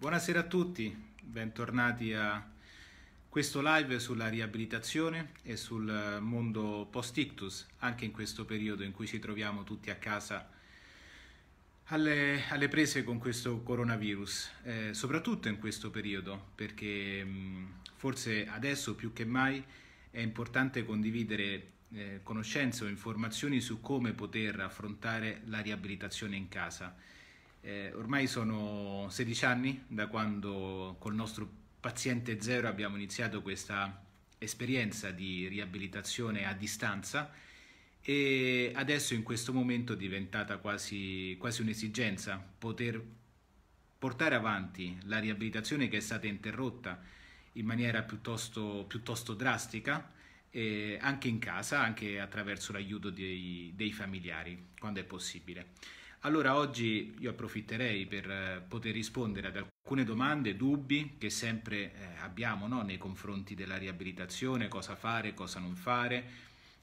Buonasera a tutti, bentornati a questo live sulla riabilitazione e sul mondo post-ictus, anche in questo periodo in cui ci troviamo tutti a casa alle, alle prese con questo coronavirus, eh, soprattutto in questo periodo, perché mh, mm, forse adesso più che mai è importante condividere eh, conoscenze o informazioni su come poter affrontare la riabilitazione in casa eh, ormai sono 16 anni da quando col nostro paziente zero abbiamo iniziato questa esperienza di riabilitazione a distanza e adesso in questo momento è diventata quasi, quasi un'esigenza poter portare avanti la riabilitazione che è stata interrotta in maniera piuttosto, piuttosto drastica eh, anche in casa, anche attraverso l'aiuto dei, dei familiari, quando è possibile. Allora oggi io approfitterei per eh, poter rispondere ad alcune domande, dubbi che sempre eh, abbiamo no? nei confronti della riabilitazione, cosa fare, cosa non fare,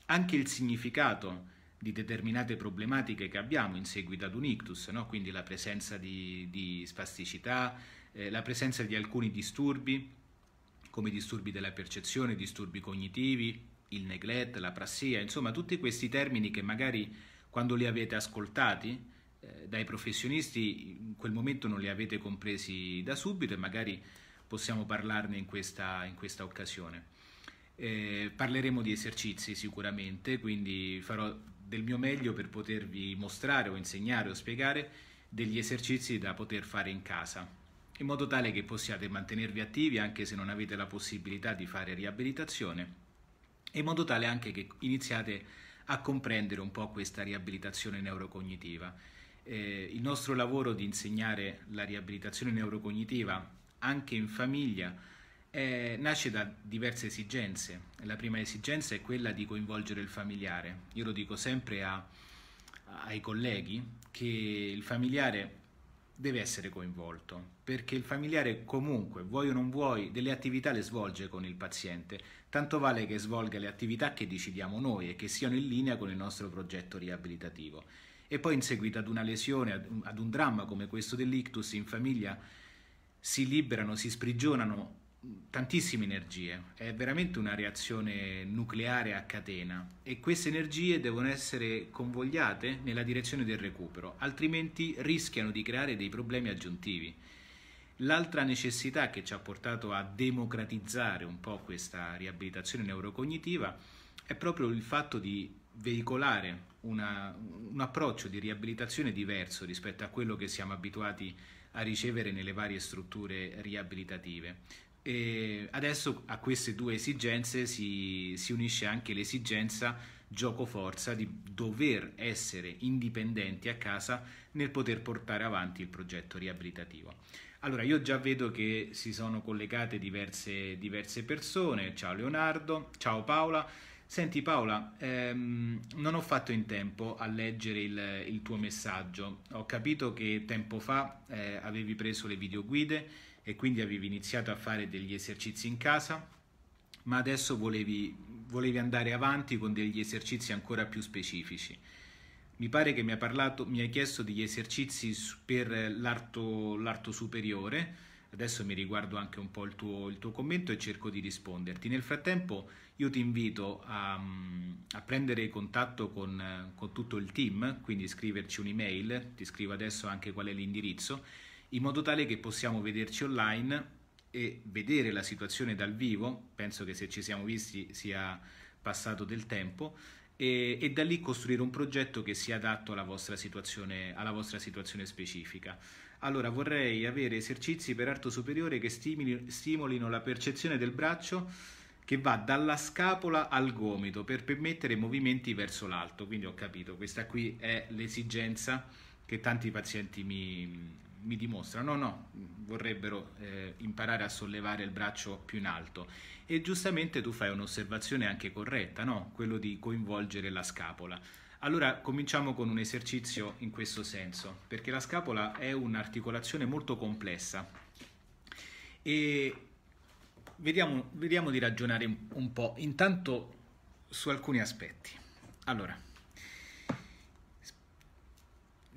anche il significato di determinate problematiche che abbiamo in seguito ad un ictus, no? quindi la presenza di, di spasticità, eh, la presenza di alcuni disturbi, come disturbi della percezione, disturbi cognitivi, il neglect, la prassia, insomma tutti questi termini che magari quando li avete ascoltati eh, dai professionisti in quel momento non li avete compresi da subito e magari possiamo parlarne in questa, in questa occasione. Eh, parleremo di esercizi sicuramente, quindi farò del mio meglio per potervi mostrare o insegnare o spiegare degli esercizi da poter fare in casa, in modo tale che possiate mantenervi attivi anche se non avete la possibilità di fare riabilitazione, e in modo tale anche che iniziate a comprendere un po' questa riabilitazione neurocognitiva eh, il nostro lavoro di insegnare la riabilitazione neurocognitiva anche in famiglia eh, nasce da diverse esigenze. La prima esigenza è quella di coinvolgere il familiare. Io lo dico sempre a, ai colleghi che il familiare deve essere coinvolto, perché il familiare comunque, vuoi o non vuoi, delle attività le svolge con il paziente, tanto vale che svolga le attività che decidiamo noi e che siano in linea con il nostro progetto riabilitativo e poi in seguito ad una lesione, ad un dramma come questo dell'ictus in famiglia si liberano, si sprigionano tantissime energie, è veramente una reazione nucleare a catena e queste energie devono essere convogliate nella direzione del recupero, altrimenti rischiano di creare dei problemi aggiuntivi. L'altra necessità che ci ha portato a democratizzare un po' questa riabilitazione neurocognitiva è proprio il fatto di veicolare una, un approccio di riabilitazione diverso rispetto a quello che siamo abituati a ricevere nelle varie strutture riabilitative. E adesso a queste due esigenze si, si unisce anche l'esigenza gioco-forza di dover essere indipendenti a casa nel poter portare avanti il progetto riabilitativo. Allora, io già vedo che si sono collegate diverse, diverse persone. Ciao Leonardo, ciao Paola. Senti Paola, ehm, non ho fatto in tempo a leggere il, il tuo messaggio. Ho capito che tempo fa eh, avevi preso le videoguide e quindi avevi iniziato a fare degli esercizi in casa, ma adesso volevi, volevi andare avanti con degli esercizi ancora più specifici. Mi pare che mi, ha parlato, mi hai chiesto degli esercizi per l'arto, l'arto superiore. Adesso mi riguardo anche un po' il tuo, il tuo commento e cerco di risponderti. Nel frattempo io ti invito a, mm, a prendere contatto con, con, tutto il team, quindi scriverci un'email, ti scrivo adesso anche qual è l'indirizzo, in modo tale che possiamo vederci online e vedere la situazione dal vivo, penso che se ci siamo visti sia passato del tempo, e, e da lì costruire un progetto che sia adatto alla vostra situazione, alla vostra situazione specifica. Allora vorrei avere esercizi per arto superiore che stimolino la percezione del braccio che va dalla scapola al gomito per permettere movimenti verso l'alto. Quindi ho capito, questa qui è l'esigenza che tanti pazienti mi, mi dimostrano. No, no, vorrebbero eh, imparare a sollevare il braccio più in alto. E giustamente tu fai un'osservazione anche corretta, no? quello di coinvolgere la scapola. Allora cominciamo con un esercizio in questo senso, perché la scapola è un'articolazione molto complessa e vediamo, vediamo di ragionare un po', intanto su alcuni aspetti. Allora,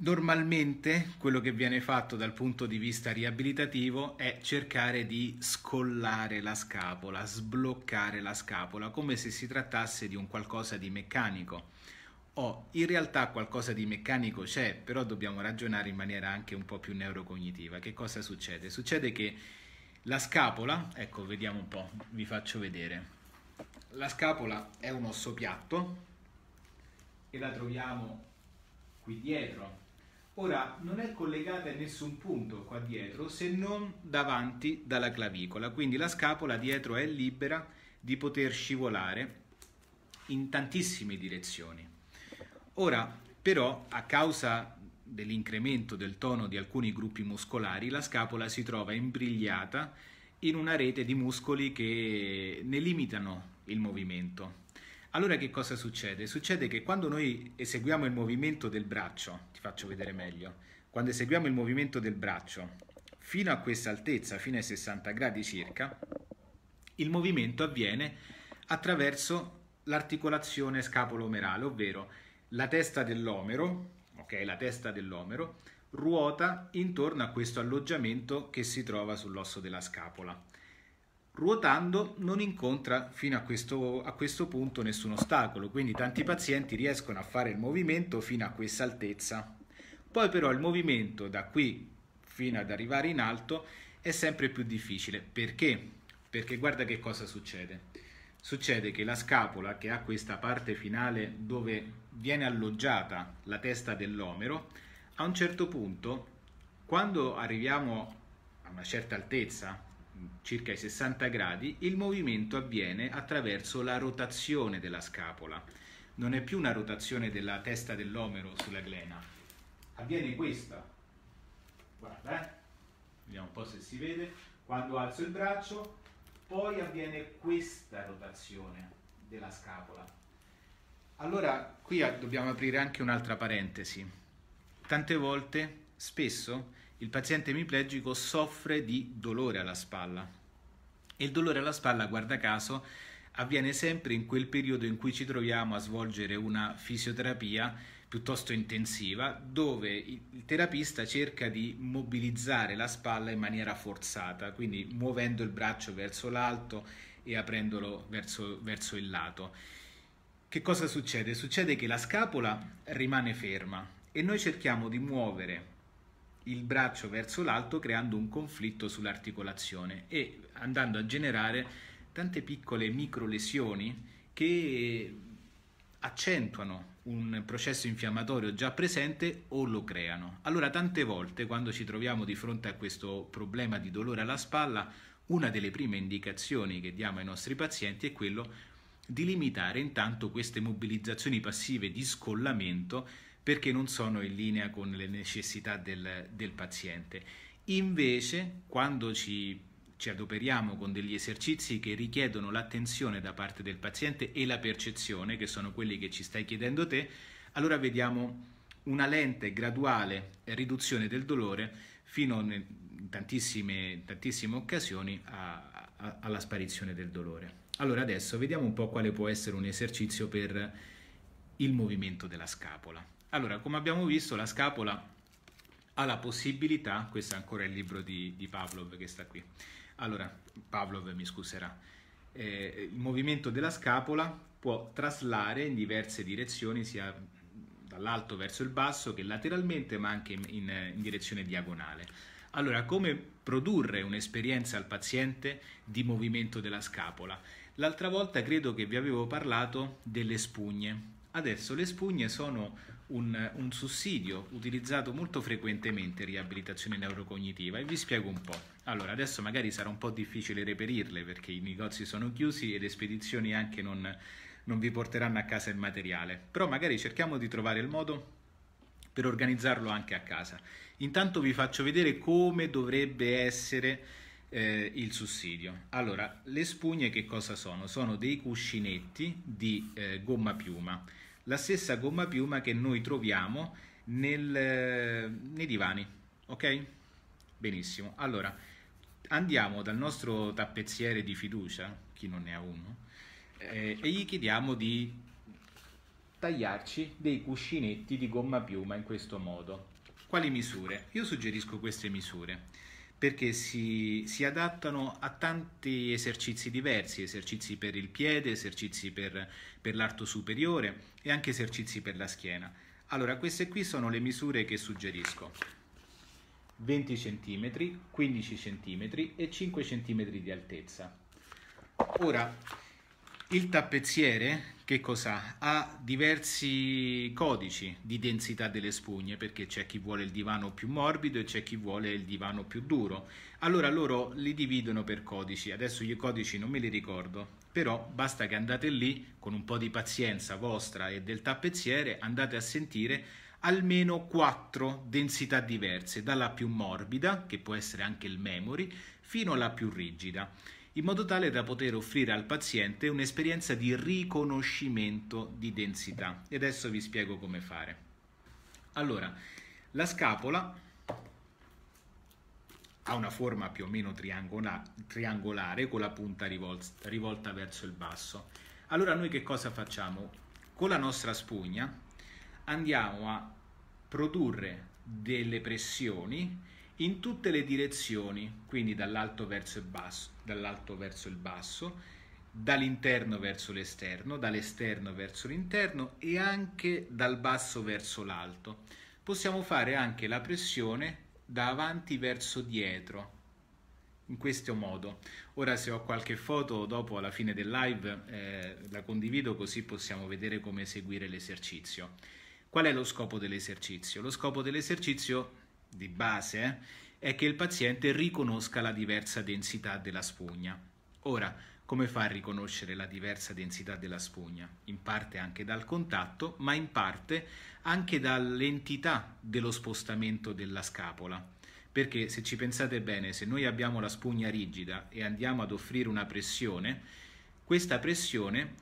Normalmente quello che viene fatto dal punto di vista riabilitativo è cercare di scollare la scapola, sbloccare la scapola, come se si trattasse di un qualcosa di meccanico. Oh, in realtà qualcosa di meccanico c'è, però dobbiamo ragionare in maniera anche un po' più neurocognitiva. Che cosa succede? Succede che la scapola, ecco, vediamo un po', vi faccio vedere. La scapola è un osso piatto e la troviamo qui dietro. Ora, non è collegata in nessun punto qua dietro se non davanti dalla clavicola, quindi la scapola dietro è libera di poter scivolare in tantissime direzioni. Ora, però, a causa dell'incremento del tono di alcuni gruppi muscolari, la scapola si trova imbrigliata in una rete di muscoli che ne limitano il movimento. Allora che cosa succede? Succede che quando noi eseguiamo il movimento del braccio, ti faccio vedere meglio, quando eseguiamo il movimento del braccio fino a questa altezza, fino ai 60 gradi circa, il movimento avviene attraverso l'articolazione scapolo-omerale, ovvero la testa dell'omero che è la testa dell'omero, ruota intorno a questo alloggiamento che si trova sull'osso della scapola. Ruotando non incontra fino a questo, a questo punto nessun ostacolo, quindi tanti pazienti riescono a fare il movimento fino a questa altezza. Poi però il movimento da qui fino ad arrivare in alto è sempre più difficile. Perché? Perché guarda che cosa succede succede che la scapola, che ha questa parte finale dove viene alloggiata la testa dell'omero, a un certo punto, quando arriviamo a una certa altezza, circa i 60 gradi, il movimento avviene attraverso la rotazione della scapola. Non è più una rotazione della testa dell'omero sulla glena. Avviene questa. Guarda, eh? Vediamo un po' se si vede. Quando alzo il braccio, poi avviene questa rotazione della scapola. Allora, qui dobbiamo aprire anche un'altra parentesi. Tante volte, spesso, il paziente emiplegico soffre di dolore alla spalla. E il dolore alla spalla, guarda caso, avviene sempre in quel periodo in cui ci troviamo a svolgere una fisioterapia piuttosto intensiva dove il terapista cerca di mobilizzare la spalla in maniera forzata, quindi muovendo il braccio verso l'alto e aprendolo verso, verso il lato. Che cosa succede? Succede che la scapola rimane ferma e noi cerchiamo di muovere il braccio verso l'alto creando un conflitto sull'articolazione e andando a generare tante piccole micro lesioni che accentuano un processo infiammatorio già presente o lo creano. Allora tante volte quando ci troviamo di fronte a questo problema di dolore alla spalla, una delle prime indicazioni che diamo ai nostri pazienti è quello di limitare intanto queste mobilizzazioni passive di scollamento perché non sono in linea con le necessità del, del paziente. Invece, quando ci ci adoperiamo con degli esercizi che richiedono l'attenzione da parte del paziente e la percezione, che sono quelli che ci stai chiedendo te, allora vediamo una lente graduale riduzione del dolore fino in tantissime, tantissime occasioni a, a, alla sparizione del dolore. Allora adesso vediamo un po' quale può essere un esercizio per il movimento della scapola. Allora, come abbiamo visto, la scapola ha la possibilità, questo è ancora il libro di, di Pavlov che sta qui, allora, Pavlov mi scuserà. Eh, il movimento della scapola può traslare in diverse direzioni, sia dall'alto verso il basso che lateralmente, ma anche in, in, in direzione diagonale. Allora, come produrre un'esperienza al paziente di movimento della scapola? L'altra volta credo che vi avevo parlato delle spugne Adesso le spugne sono un, un sussidio utilizzato molto frequentemente in riabilitazione neurocognitiva e vi spiego un po'. Allora, adesso magari sarà un po' difficile reperirle perché i negozi sono chiusi e le spedizioni anche non, non vi porteranno a casa il materiale, però magari cerchiamo di trovare il modo per organizzarlo anche a casa. Intanto vi faccio vedere come dovrebbe essere eh, il sussidio. Allora, le spugne che cosa sono? Sono dei cuscinetti di eh, gomma piuma la stessa gomma piuma che noi troviamo nel, eh, nei divani, ok? Benissimo, allora andiamo dal nostro tappezziere di fiducia, chi non ne ha uno, eh, e gli chiediamo di tagliarci dei cuscinetti di gomma piuma in questo modo. Quali misure? Io suggerisco queste misure perché si, si, adattano a tanti esercizi diversi, esercizi per il piede, esercizi per, per l'arto superiore e anche esercizi per la schiena. Allora, queste qui sono le misure che suggerisco. 20 cm, 15 cm e 5 cm di altezza. Ora, il tappezziere che cosa ha? diversi codici di densità delle spugne perché c'è chi vuole il divano più morbido e c'è chi vuole il divano più duro. Allora loro li dividono per codici, adesso i codici non me li ricordo, però basta che andate lì con un po' di pazienza vostra e del tappezziere, andate a sentire almeno quattro densità diverse, dalla più morbida, che può essere anche il memory, fino alla più rigida in modo tale da poter offrire al paziente un'esperienza di riconoscimento di densità. E adesso vi spiego come fare. Allora, la scapola ha una forma più o meno triangola triangolare con la punta rivol rivolta verso il basso. Allora noi che cosa facciamo? Con la nostra spugna andiamo a produrre delle pressioni in tutte le direzioni, quindi dall'alto verso il basso, verso il basso dall'interno verso l'esterno, dall'esterno verso l'interno e anche dal basso verso l'alto. Possiamo fare anche la pressione da avanti verso dietro, in questo modo. Ora se ho qualche foto dopo alla fine del live eh, la condivido così possiamo vedere come eseguire l'esercizio. Qual è lo scopo dell'esercizio? Lo scopo dell'esercizio di base eh, è che il paziente riconosca la diversa densità della spugna. Ora, come fa a riconoscere la diversa densità della spugna? In parte anche dal contatto, ma in parte anche dall'entità dello spostamento della scapola. Perché se ci pensate bene, se noi abbiamo la spugna rigida e andiamo ad offrire una pressione, questa pressione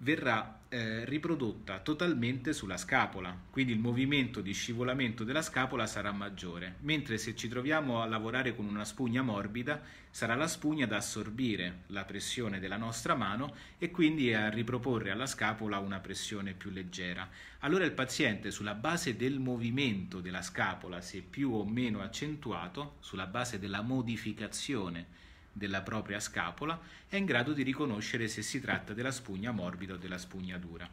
verrà eh, riprodotta totalmente sulla scapola, quindi il movimento di scivolamento della scapola sarà maggiore, mentre se ci troviamo a lavorare con una spugna morbida sarà la spugna ad assorbire la pressione della nostra mano e quindi a riproporre alla scapola una pressione più leggera. Allora il paziente sulla base del movimento della scapola, se più o meno accentuato, sulla base della modificazione della propria scapola è in grado di riconoscere se si tratta della spugna morbida o della spugna dura.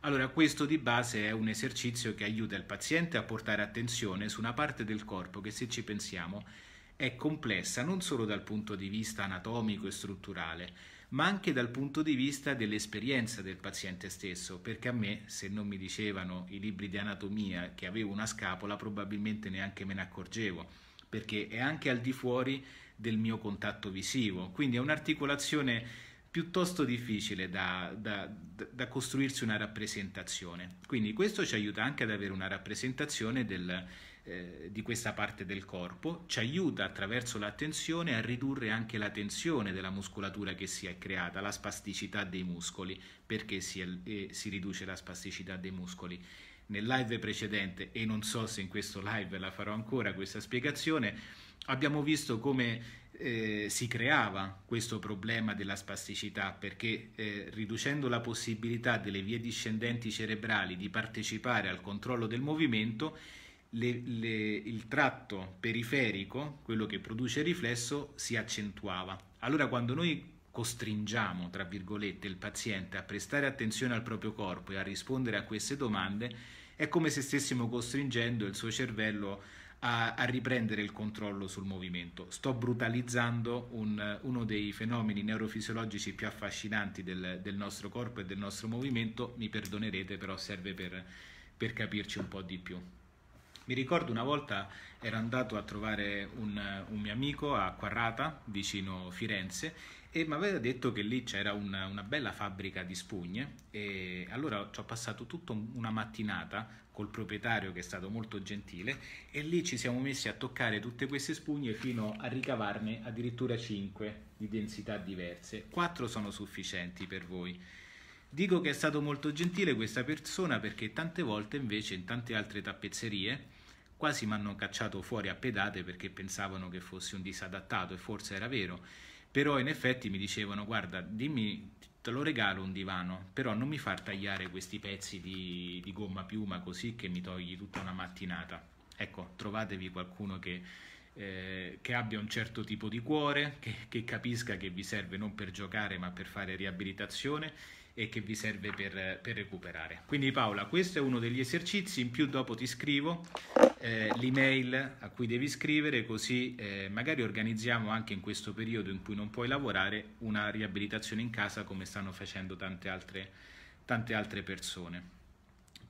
Allora, questo di base è un esercizio che aiuta il paziente a portare attenzione su una parte del corpo che, se ci pensiamo, è complessa non solo dal punto di vista anatomico e strutturale, ma anche dal punto di vista dell'esperienza del paziente stesso, perché a me, se non mi dicevano i libri di anatomia che avevo una scapola, probabilmente neanche me ne accorgevo, perché è anche al di fuori del mio contatto visivo. Quindi è un'articolazione piuttosto difficile da, da, da costruirsi una rappresentazione. Quindi questo ci aiuta anche ad avere una rappresentazione del, eh, di questa parte del corpo, ci aiuta attraverso l'attenzione a ridurre anche la tensione della muscolatura che si è creata, la spasticità dei muscoli, perché si, è, eh, si riduce la spasticità dei muscoli nel live precedente e non so se in questo live la farò ancora questa spiegazione abbiamo visto come eh, si creava questo problema della spasticità perché eh, riducendo la possibilità delle vie discendenti cerebrali di partecipare al controllo del movimento, le, le, il tratto periferico, quello che produce riflesso, si accentuava. Allora quando noi costringiamo, tra virgolette, il paziente a prestare attenzione al proprio corpo e a rispondere a queste domande, è come se stessimo costringendo il suo cervello a a, a riprendere il controllo sul movimento. Sto brutalizzando un, uno dei fenomeni neurofisiologici più affascinanti del, del, nostro corpo e del nostro movimento, mi perdonerete però serve per, per capirci un po' di più. Mi ricordo una volta ero andato a trovare un, un mio amico a Quarrata, vicino Firenze, e mi aveva detto che lì c'era una, una, bella fabbrica di spugne e allora ci ho passato tutta una mattinata col proprietario che è stato molto gentile e lì ci siamo messi a toccare tutte queste spugne fino a ricavarne addirittura 5 di densità diverse. 4 sono sufficienti per voi. Dico che è stato molto gentile questa persona perché tante volte invece in tante altre tappezzerie quasi mi hanno cacciato fuori a pedate perché pensavano che fossi un disadattato e forse era vero però in effetti mi dicevano guarda dimmi te lo regalo un divano però non mi far tagliare questi pezzi di, di gomma piuma così che mi togli tutta una mattinata ecco trovatevi qualcuno che eh, che abbia un certo tipo di cuore, che, che, capisca che vi serve non per giocare ma per fare riabilitazione e che vi serve per, per recuperare. Quindi Paola, questo è uno degli esercizi, in più dopo ti scrivo eh, l'email a cui devi scrivere, così eh, magari organizziamo anche in questo periodo in cui non puoi lavorare una riabilitazione in casa come stanno facendo tante altre, tante altre persone.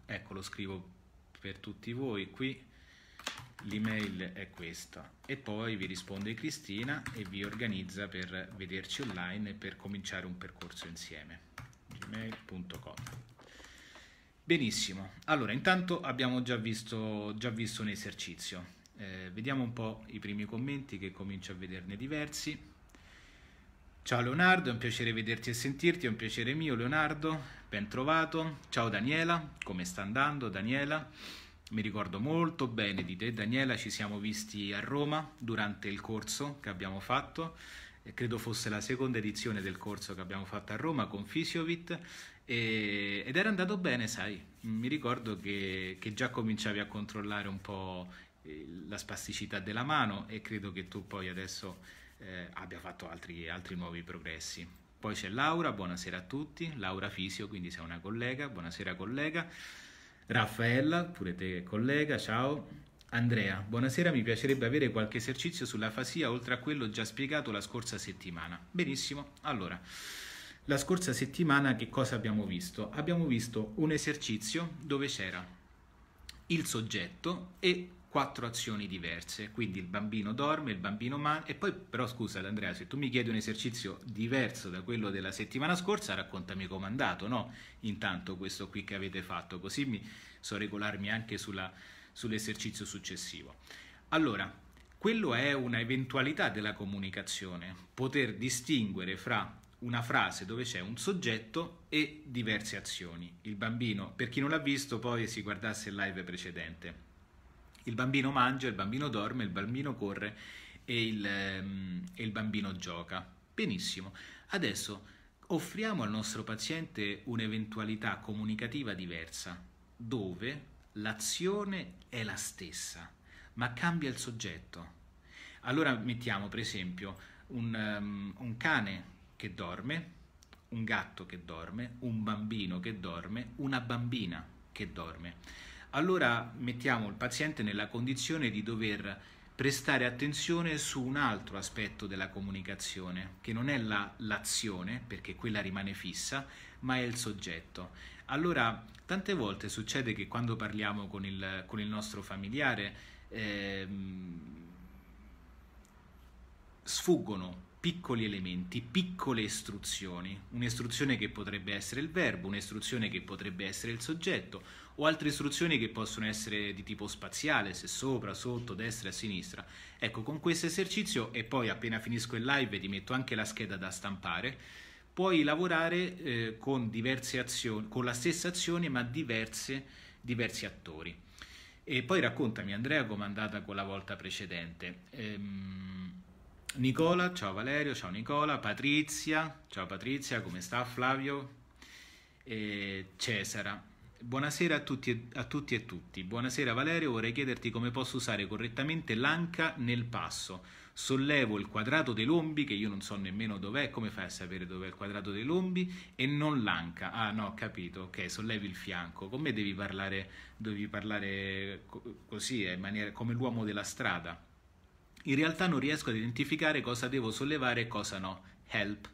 Ecco, lo scrivo per tutti voi qui l'email è questa e poi vi risponde Cristina e vi organizza per vederci online e per cominciare un percorso insieme gmail.com Benissimo, allora intanto abbiamo già visto, già visto un esercizio, eh, vediamo un po' i primi commenti che comincio a vederne diversi. Ciao Leonardo, è un piacere vederti e sentirti, è un piacere mio Leonardo, ben trovato. Ciao Daniela, come sta andando Daniela? Mi ricordo molto bene di te Daniela, ci siamo visti a Roma durante il corso che abbiamo fatto credo fosse la seconda edizione del corso che abbiamo fatto a Roma con Fisiovit e, ed era andato bene, sai, mi ricordo che, che già cominciavi a controllare un po' eh, la spasticità della mano e credo che tu poi adesso eh, abbia fatto altri, altri nuovi progressi. Poi c'è Laura, buonasera a tutti, Laura Fisio, quindi sei una collega, buonasera collega. Raffaella, pure te collega, ciao. Andrea, buonasera, mi piacerebbe avere qualche esercizio sulla fasia oltre a quello già spiegato la scorsa settimana. Benissimo, allora, la scorsa settimana che cosa abbiamo visto? Abbiamo visto un esercizio dove c'era il soggetto e quattro azioni diverse, quindi il bambino dorme, il bambino mangia, e poi però scusa Andrea, se tu mi chiedi un esercizio diverso da quello della settimana scorsa, raccontami com'è andato, no? Intanto questo qui che avete fatto, così mi so regolarmi anche sulla sull'esercizio successivo. Allora, quello è una eventualità della comunicazione, poter distinguere fra una frase dove c'è un soggetto e diverse azioni. Il bambino, per chi non l'ha visto, poi si guardasse il live precedente. Il bambino mangia, il bambino dorme, il bambino corre e il, um, e il bambino gioca. Benissimo. Adesso offriamo al nostro paziente un'eventualità comunicativa diversa, dove l'azione è la stessa, ma cambia il soggetto. Allora mettiamo per esempio un, um, un cane che dorme, un gatto che dorme, un bambino che dorme, una bambina che dorme. Allora mettiamo il paziente nella condizione di dover prestare attenzione su un altro aspetto della comunicazione, che non è la, l'azione, perché quella rimane fissa, ma è il soggetto. Allora, tante volte succede che quando parliamo con il, con il nostro familiare eh, sfuggono piccoli elementi, piccole istruzioni, un'istruzione che potrebbe essere il verbo, un'istruzione che potrebbe essere il soggetto o altre istruzioni che possono essere di tipo spaziale, se sopra, sotto, destra, sinistra. Ecco, con questo esercizio e poi appena finisco il live ti metto anche la scheda da stampare, puoi lavorare eh, con diverse azioni, con la stessa azione ma diverse, diversi attori. E poi raccontami Andrea com'è andata con la volta precedente. Ehm, Nicola, ciao Valerio, ciao Nicola, Patrizia, ciao Patrizia, come sta Flavio? E Cesara, buonasera a tutti, e, a tutti e tutti. Buonasera Valerio, vorrei chiederti come posso usare correttamente l'anca nel passo sollevo il quadrato dei lombi, che io non so nemmeno dov'è, come fai a sapere dov'è il quadrato dei lombi, e non l'anca. Ah no, capito, ok, sollevi il fianco. Con me devi parlare, devi parlare così, eh, maniera, come l'uomo della strada. In realtà non riesco ad identificare cosa devo sollevare e cosa no. Help.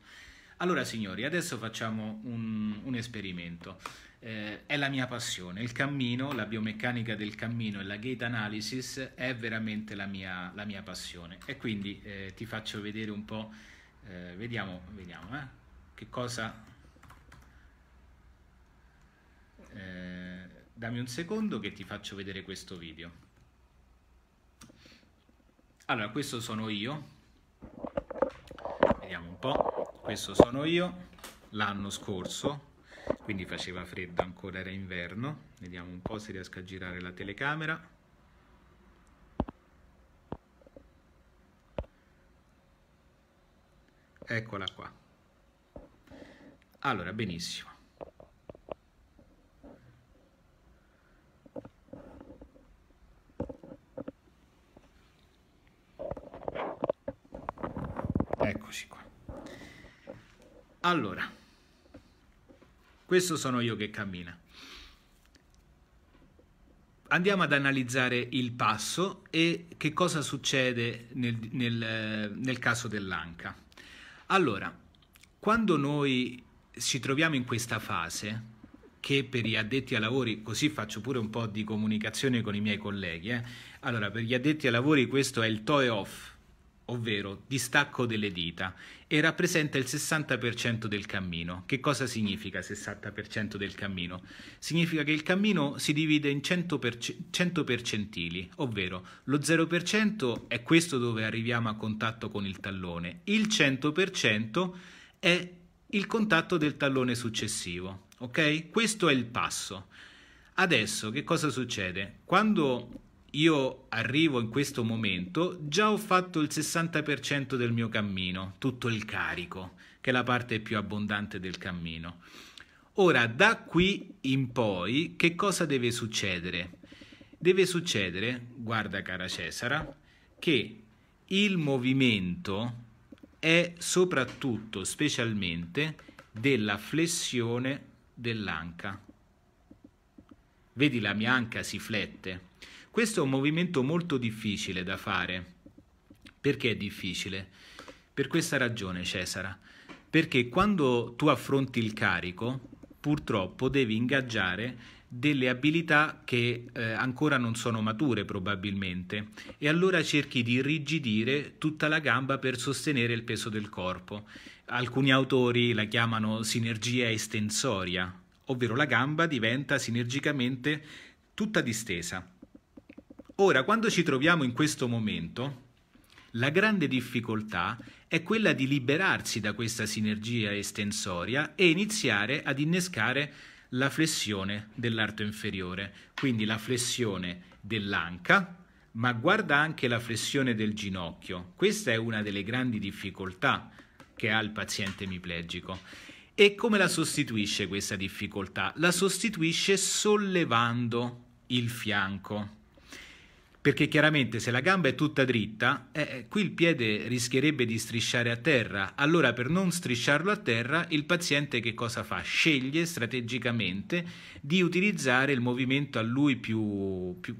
Allora signori, adesso facciamo un, un esperimento eh, è la mia passione, il cammino, la biomeccanica del cammino e la gate analysis è veramente la mia, la mia passione e quindi eh, ti faccio vedere un po', eh, vediamo, vediamo eh, che cosa, eh, dammi un secondo che ti faccio vedere questo video. Allora, questo sono io, vediamo un po', questo sono io l'anno scorso quindi faceva freddo ancora, era inverno. Vediamo un po' se riesco a girare la telecamera. Eccola qua. Allora, benissimo. Eccoci qua. Allora. Questo sono io che cammina. Andiamo ad analizzare il passo e che cosa succede nel, nel, eh, nel caso dell'anca. Allora, quando noi ci troviamo in questa fase, che per gli addetti ai lavori, così faccio pure un po' di comunicazione con i miei colleghi, eh? allora per gli addetti ai lavori questo è il toe off, ovvero distacco delle dita e rappresenta il 60% del cammino. Che cosa significa 60% del cammino? Significa che il cammino si divide in 100, perce- 100 percentili, ovvero lo 0% è questo dove arriviamo a contatto con il tallone, il 100% è il contatto del tallone successivo. Ok? Questo è il passo. Adesso che cosa succede? Quando io arrivo in questo momento, già ho fatto il 60% del mio cammino, tutto il carico, che è la parte più abbondante del cammino. Ora, da qui in poi, che cosa deve succedere? Deve succedere, guarda cara Cesara, che il movimento è soprattutto, specialmente, della flessione dell'anca. Vedi la mia anca si flette questo è un movimento molto difficile da fare. Perché è difficile? Per questa ragione, Cesara, perché quando tu affronti il carico, purtroppo devi ingaggiare delle abilità che eh, ancora non sono mature probabilmente e allora cerchi di irrigidire tutta la gamba per sostenere il peso del corpo. Alcuni autori la chiamano sinergia estensoria, ovvero la gamba diventa sinergicamente tutta distesa. Ora, quando ci troviamo in questo momento, la grande difficoltà è quella di liberarsi da questa sinergia estensoria e iniziare ad innescare la flessione dell'arto inferiore, quindi la flessione dell'anca, ma guarda anche la flessione del ginocchio. Questa è una delle grandi difficoltà che ha il paziente emiplegico. E come la sostituisce questa difficoltà? La sostituisce sollevando il fianco perché chiaramente se la gamba è tutta dritta, eh, eh, qui il piede rischierebbe di strisciare a terra, allora per non strisciarlo a terra il paziente che cosa fa? Sceglie strategicamente di utilizzare il movimento a lui più, più,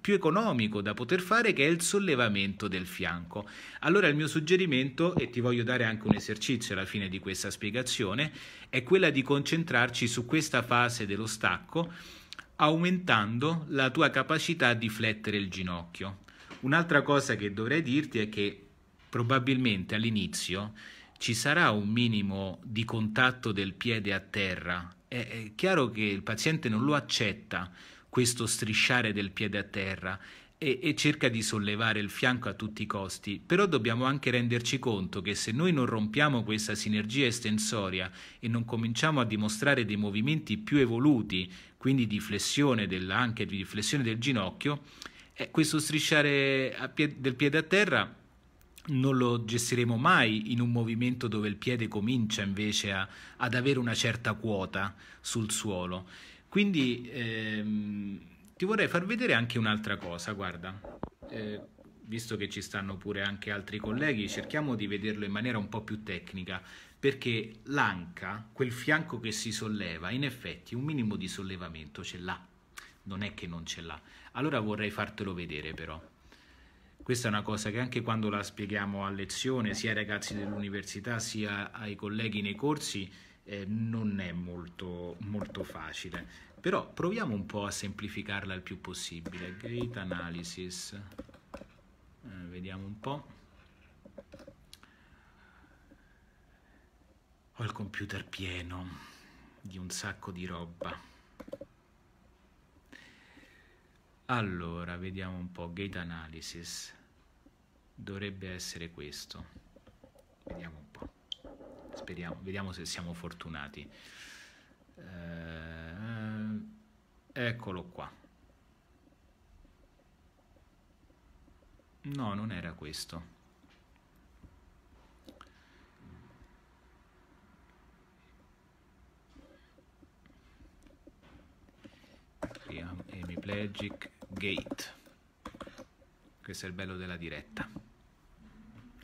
più economico da poter fare che è il sollevamento del fianco. Allora il mio suggerimento, e ti voglio dare anche un esercizio alla fine di questa spiegazione, è quella di concentrarci su questa fase dello stacco aumentando la tua capacità di flettere il ginocchio. Un'altra cosa che dovrei dirti è che probabilmente all'inizio ci sarà un minimo di contatto del piede a terra. È, chiaro che il paziente non lo accetta questo strisciare del piede a terra e, e cerca di sollevare il fianco a tutti i costi, però dobbiamo anche renderci conto che se noi non rompiamo questa sinergia estensoria e non cominciamo a dimostrare dei movimenti più evoluti, quindi di flessione anche di flessione del ginocchio, eh, questo strisciare pie, del piede a terra non lo gestiremo mai in un movimento dove il piede comincia invece a, ad avere una certa quota sul suolo. Quindi ehm, ti vorrei far vedere anche un'altra cosa, guarda. Eh, visto che ci stanno pure anche altri colleghi, cerchiamo di vederlo in maniera un po' più tecnica, perché l'anca, quel fianco che si solleva, in effetti un minimo di sollevamento ce l'ha, non è che non ce l'ha. Allora vorrei fartelo vedere però. Questa è una cosa che anche quando la spieghiamo a lezione, sia ai ragazzi dell'università sia ai colleghi nei corsi, eh, non è molto, molto facile però proviamo un po' a semplificarla il più possibile. Gate analysis, eh, vediamo un po'. Ho il computer pieno di un sacco di roba. Allora, vediamo un po'. Gate analysis dovrebbe essere questo. Vediamo un po'. Speriamo, vediamo se siamo fortunati. Eh, Eccolo qua. No, non era questo. Hemiplegic Gate. Questo è il bello della diretta.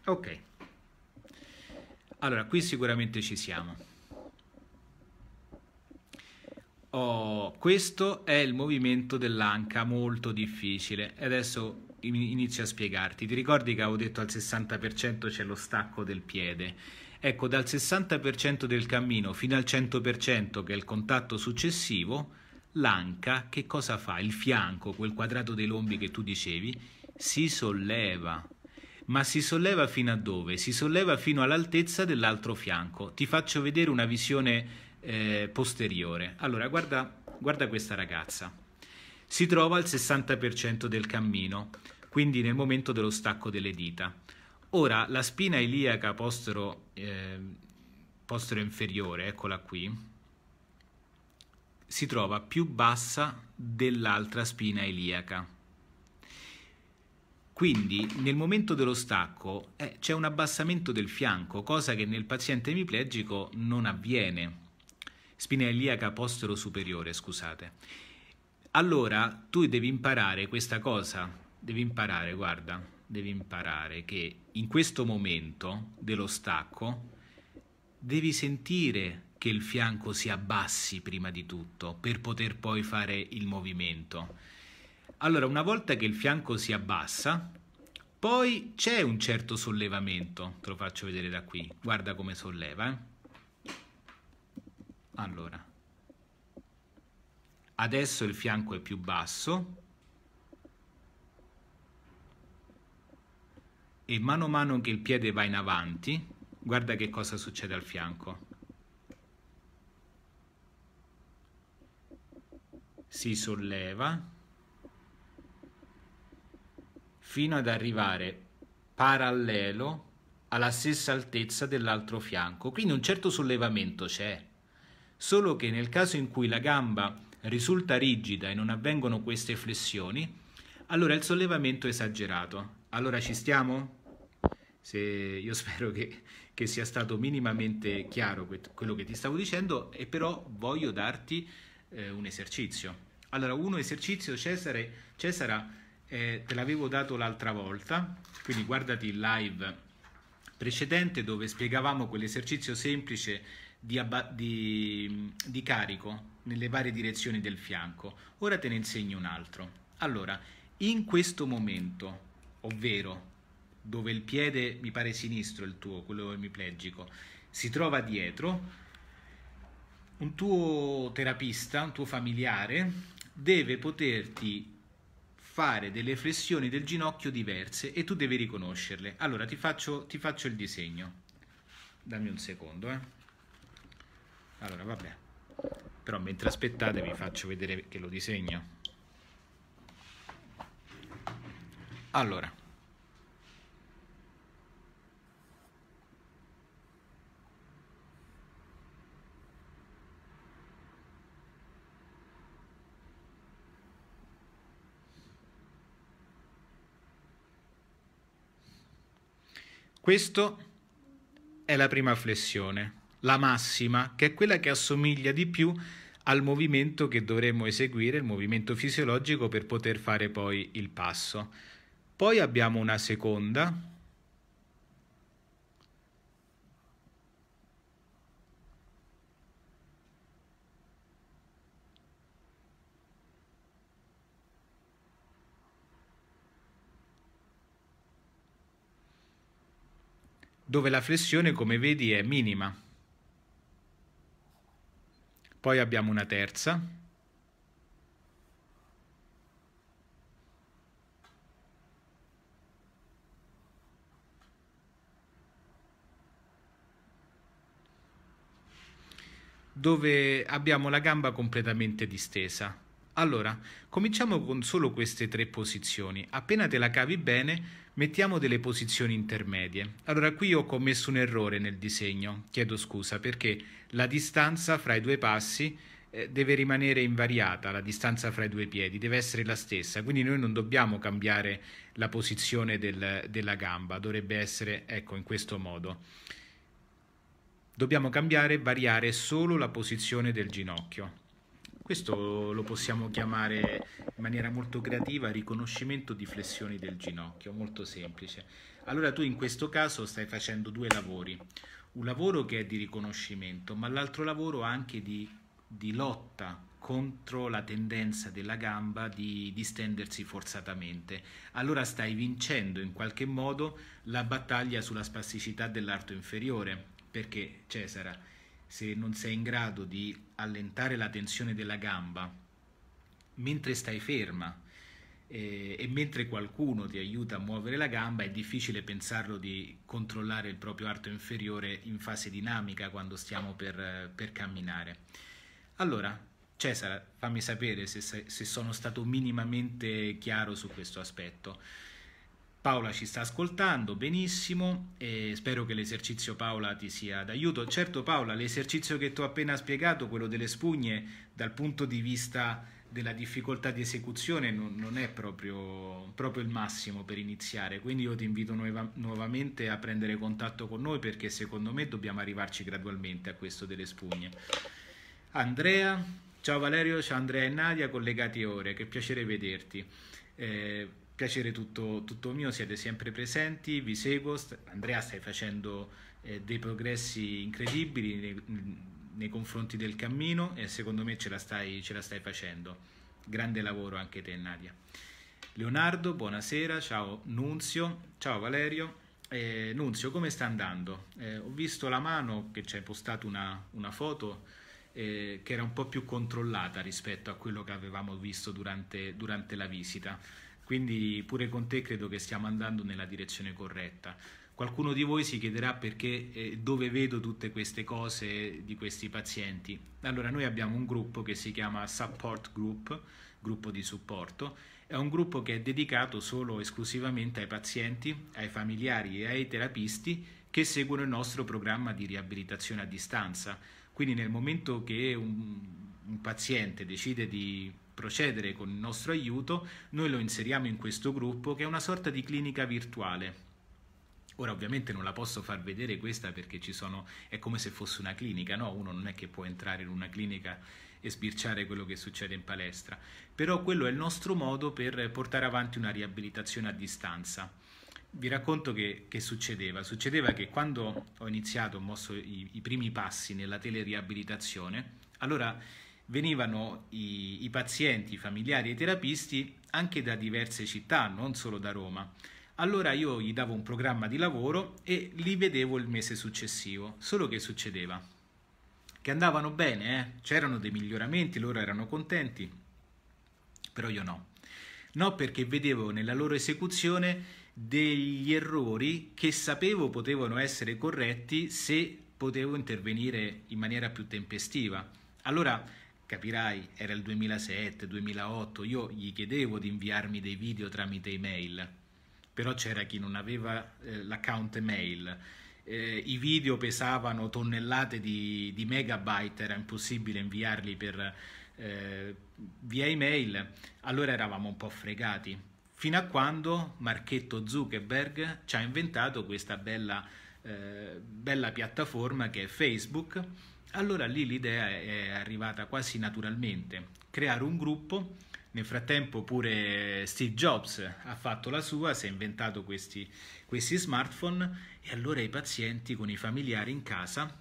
Ok. Allora, qui sicuramente ci siamo. Oh, questo è il movimento dell'anca molto difficile. E adesso inizio a spiegarti. Ti ricordi che avevo detto al 60% c'è lo stacco del piede? Ecco, dal 60% del cammino fino al 100% che è il contatto successivo, l'anca che cosa fa? Il fianco, quel quadrato dei lombi che tu dicevi, si solleva. Ma si solleva fino a dove? Si solleva fino all'altezza dell'altro fianco. Ti faccio vedere una visione eh, posteriore. Allora, guarda, guarda questa ragazza. Si trova al 60% del cammino, quindi nel momento dello stacco delle dita. Ora, la spina iliaca postero, eh, postero inferiore, eccola qui, si trova più bassa dell'altra spina iliaca. Quindi nel momento dello stacco eh, c'è un abbassamento del fianco, cosa che nel paziente emiplegico non avviene spina iliaca postero superiore, scusate. Allora tu devi imparare questa cosa, devi imparare, guarda, devi imparare che in questo momento dello stacco devi sentire che il fianco si abbassi prima di tutto per poter poi fare il movimento. Allora, una volta che il fianco si abbassa, poi c'è un certo sollevamento, te lo faccio vedere da qui, guarda come solleva. Eh? Allora, adesso il fianco è più basso e mano a mano che il piede va in avanti, guarda che cosa succede al fianco. Si solleva fino ad arrivare parallelo alla stessa altezza dell'altro fianco. Quindi un certo sollevamento c'è solo che nel caso in cui la gamba risulta rigida e non avvengono queste flessioni, allora il sollevamento è esagerato. Allora ci stiamo? Se io spero che, che sia stato minimamente chiaro quello che ti stavo dicendo, e però voglio darti eh, un esercizio. Allora, uno esercizio, Cesare, Cesara, eh, te l'avevo dato l'altra volta, quindi guardati il live precedente dove spiegavamo quell'esercizio semplice di, di, di carico nelle varie direzioni del fianco. Ora te ne insegno un altro. Allora, in questo momento, ovvero dove il piede mi pare sinistro, il tuo, quello emiplegico, si trova dietro, un tuo terapista, un tuo familiare, deve poterti fare delle flessioni del ginocchio diverse e tu devi riconoscerle. Allora ti faccio, ti faccio il disegno. Dammi un secondo, eh allora vabbè però mentre aspettate vi faccio vedere che lo disegno allora Questo è la prima flessione la massima, che è quella che assomiglia di più al movimento che dovremmo eseguire, il movimento fisiologico per poter fare poi il passo. Poi abbiamo una seconda dove la flessione, come vedi, è minima. Poi abbiamo una terza. dove abbiamo la gamba completamente distesa. Allora, cominciamo con solo queste tre posizioni. Appena te la cavi bene, Mettiamo delle posizioni intermedie. Allora qui ho commesso un errore nel disegno, chiedo scusa, perché la distanza fra i due passi eh, deve rimanere invariata, la distanza fra i due piedi deve essere la stessa, quindi noi non dobbiamo cambiare la posizione del, della gamba, dovrebbe essere ecco in questo modo. Dobbiamo cambiare, variare solo la posizione del ginocchio. Questo lo possiamo chiamare in maniera molto creativa riconoscimento di flessioni del ginocchio, molto semplice. Allora tu in questo caso stai facendo due lavori, un lavoro che è di riconoscimento, ma l'altro lavoro anche di, di lotta contro la tendenza della gamba di distendersi forzatamente. Allora stai vincendo in qualche modo la battaglia sulla spasticità dell'arto inferiore, perché Cesara se non sei in grado di allentare la tensione della gamba mentre stai ferma eh, e mentre qualcuno ti aiuta a muovere la gamba, è difficile pensarlo di controllare il proprio arto inferiore in fase dinamica quando stiamo per, per camminare. Allora, Cesare, fammi sapere se, se sono stato minimamente chiaro su questo aspetto. Paola ci sta ascoltando benissimo e spero che l'esercizio Paola ti sia d'aiuto. Certo Paola, l'esercizio che tu hai appena spiegato, quello delle spugne, dal punto di vista della difficoltà di esecuzione non, non è proprio, proprio, il massimo per iniziare, quindi io ti invito nuova, nuovamente a prendere contatto con noi perché secondo me dobbiamo arrivarci gradualmente a questo delle spugne. Andrea, ciao Valerio, ciao Andrea e Nadia, collegati ore, che piacere vederti. Eh, piacere tutto, tutto mio, siete sempre presenti, vi seguo, Andrea stai facendo eh, dei progressi incredibili nei, nei, confronti del cammino e secondo me ce la, stai, ce la stai facendo. Grande lavoro anche te Nadia. Leonardo, buonasera, ciao Nunzio, ciao Valerio. Eh, Nunzio, come sta andando? Eh, ho visto la mano che ci hai postato una, una foto eh, che era un po' più controllata rispetto a quello che avevamo visto durante, durante la visita. Quindi pure con te credo che stiamo andando nella direzione corretta. Qualcuno di voi si chiederà perché eh, dove vedo tutte queste cose di questi pazienti. Allora noi abbiamo un gruppo che si chiama Support Group, gruppo di supporto, è un gruppo che è dedicato solo e esclusivamente ai pazienti, ai familiari e ai terapisti che seguono il nostro programma di riabilitazione a distanza. Quindi nel momento che un, un paziente decide di procedere con il nostro aiuto, noi lo inseriamo in questo gruppo che è una sorta di clinica virtuale. Ora ovviamente non la posso far vedere questa perché sono, è come se fosse una clinica, no? Uno non è che può entrare in una clinica e sbirciare quello che succede in palestra, però quello è il nostro modo per portare avanti una riabilitazione a distanza vi racconto che, che, succedeva. Succedeva che quando ho iniziato, ho mosso i, i primi passi nella teleriabilitazione, allora venivano i, i pazienti, i familiari e i terapisti anche da diverse città, non solo da Roma. Allora io gli davo un programma di lavoro e li vedevo il mese successivo, solo che succedeva che andavano bene, eh? c'erano dei miglioramenti, loro erano contenti, però io no. No perché vedevo nella loro esecuzione degli errori che sapevo potevano essere corretti se potevo intervenire in maniera più tempestiva. Allora capirai, era il 2007-2008, io gli chiedevo di inviarmi dei video tramite email, però c'era chi non aveva eh, l'account email. Eh, I video pesavano tonnellate di, di, megabyte, era impossibile inviarli per, eh, via email, allora eravamo un po' fregati. Fino a quando Marchetto Zuckerberg ci ha inventato questa bella, eh, bella piattaforma che è Facebook, allora lì l'idea è arrivata quasi naturalmente, creare un gruppo, nel frattempo pure Steve Jobs ha fatto la sua, si è inventato questi, questi smartphone e allora i pazienti con i familiari in casa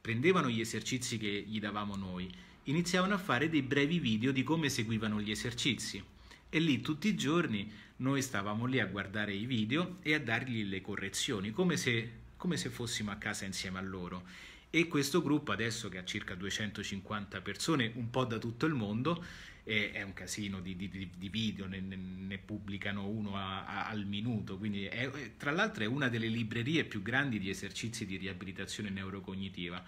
prendevano gli esercizi che gli davamo noi, iniziavano a fare dei brevi video di come seguivano gli esercizi e lì tutti i giorni noi stavamo lì a guardare i video e a dargli le correzioni, come se, come se fossimo a casa insieme a loro e questo gruppo adesso che ha circa 250 persone un po' da tutto il mondo è un casino di, di, di video, ne, ne, pubblicano uno a, a, al minuto, quindi è, tra l'altro è una delle librerie più grandi di esercizi di riabilitazione neurocognitiva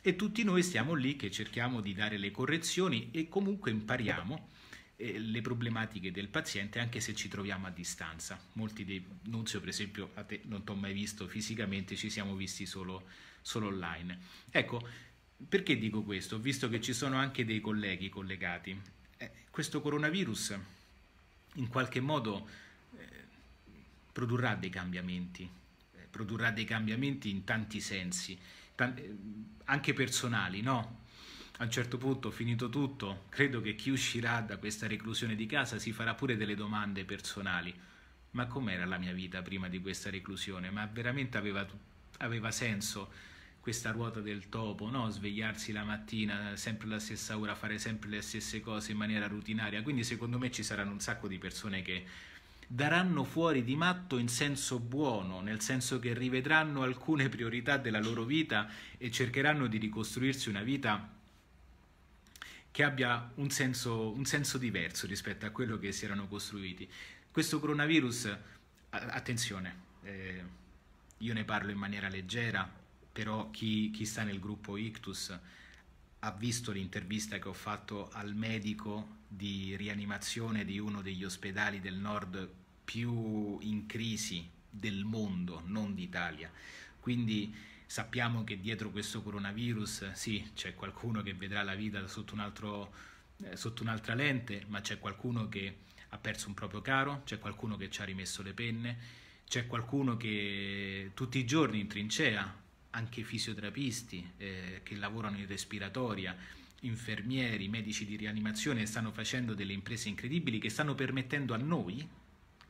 e tutti noi stiamo lì che cerchiamo di dare le correzioni e comunque impariamo le problematiche del paziente anche se ci troviamo a distanza. Molti dei Nunzio, per esempio, a te non ti ho mai visto fisicamente, ci siamo visti solo, solo online. Ecco, perché dico questo? Visto che ci sono anche dei colleghi collegati, eh, questo coronavirus in qualche modo eh, produrrà dei cambiamenti, eh, produrrà dei cambiamenti in tanti sensi, tanti, eh, anche personali, no? A un certo punto, finito tutto, credo che chi uscirà da questa reclusione di casa si farà pure delle domande personali. Ma com'era la mia vita prima di questa reclusione? Ma veramente aveva, aveva senso questa ruota del topo, no? svegliarsi la mattina sempre la stessa ora, fare sempre le stesse cose in maniera rutinaria. Quindi secondo me ci saranno un sacco di persone che daranno fuori di matto in senso buono, nel senso che rivedranno alcune priorità della loro vita e cercheranno di ricostruirsi una vita che abbia un senso, un senso diverso rispetto a quello che si erano costruiti. Questo coronavirus, attenzione, eh, io ne parlo in maniera leggera, però chi, chi sta nel gruppo Ictus ha visto l'intervista che ho fatto al medico di rianimazione di uno degli ospedali del nord più in crisi del mondo, non d'Italia. Quindi Sappiamo che dietro questo coronavirus, sì, c'è qualcuno che vedrà la vita sotto, un altro, eh, sotto un'altra lente, ma c'è qualcuno che ha perso un proprio caro, c'è qualcuno che ci ha rimesso le penne, c'è qualcuno che tutti i giorni in trincea, anche fisioterapisti eh, che lavorano in respiratoria, infermieri, medici di rianimazione stanno facendo delle imprese incredibili che stanno permettendo a noi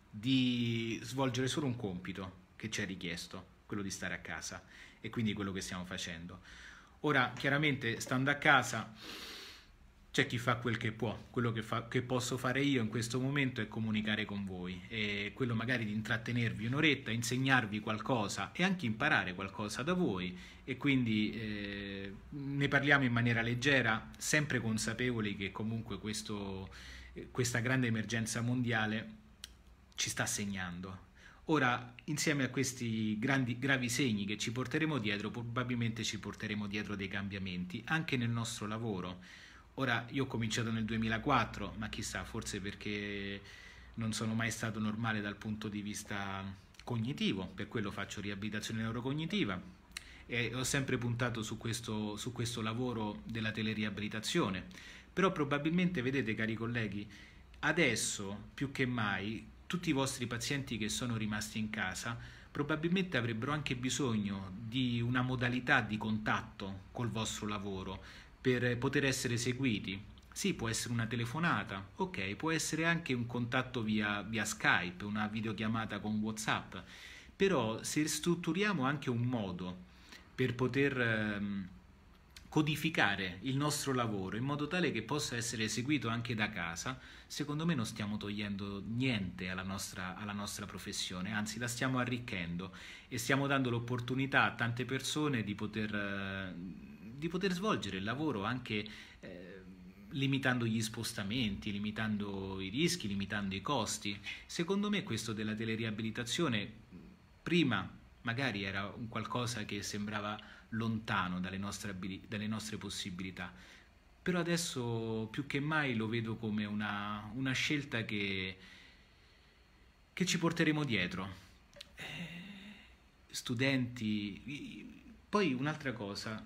di svolgere solo un compito che ci è richiesto, quello di stare a casa e quindi quello che stiamo facendo. Ora, chiaramente, stando a casa, c'è chi fa quel che può, quello che, fa, che, posso fare io in questo momento è comunicare con voi e quello magari di intrattenervi un'oretta, insegnarvi qualcosa e anche imparare qualcosa da voi e quindi eh, ne parliamo in maniera leggera, sempre consapevoli che comunque questo, questa grande emergenza mondiale ci sta segnando Ora, insieme a questi grandi, gravi segni che ci porteremo dietro, probabilmente ci porteremo dietro dei cambiamenti anche nel nostro lavoro. Ora, io ho cominciato nel 2004, ma chissà, forse perché non sono mai stato normale dal punto di vista cognitivo, per quello faccio riabilitazione neurocognitiva e ho sempre puntato su questo, su questo lavoro della teleriabilitazione. Però probabilmente, vedete cari colleghi, adesso più che mai tutti i vostri pazienti che sono rimasti in casa probabilmente avrebbero anche bisogno di una modalità di contatto col vostro lavoro per poter essere seguiti. Sì, può essere una telefonata, ok, può essere anche un contatto via, via Skype, una videochiamata con WhatsApp, però se strutturiamo anche un modo per poter... Ehm, codificare il nostro lavoro in modo tale che possa essere eseguito anche da casa, secondo me non stiamo togliendo niente alla nostra, alla nostra professione, anzi la stiamo arricchendo e stiamo dando l'opportunità a tante persone di poter, di poter svolgere il lavoro anche eh, limitando gli spostamenti, limitando i rischi, limitando i costi. Secondo me questo della teleriabilitazione prima magari era un qualcosa che sembrava lontano dalle nostre, abili- dalle nostre possibilità. Però adesso più che mai lo vedo come una, una scelta che, che, ci porteremo dietro. Eh, studenti, poi un'altra cosa,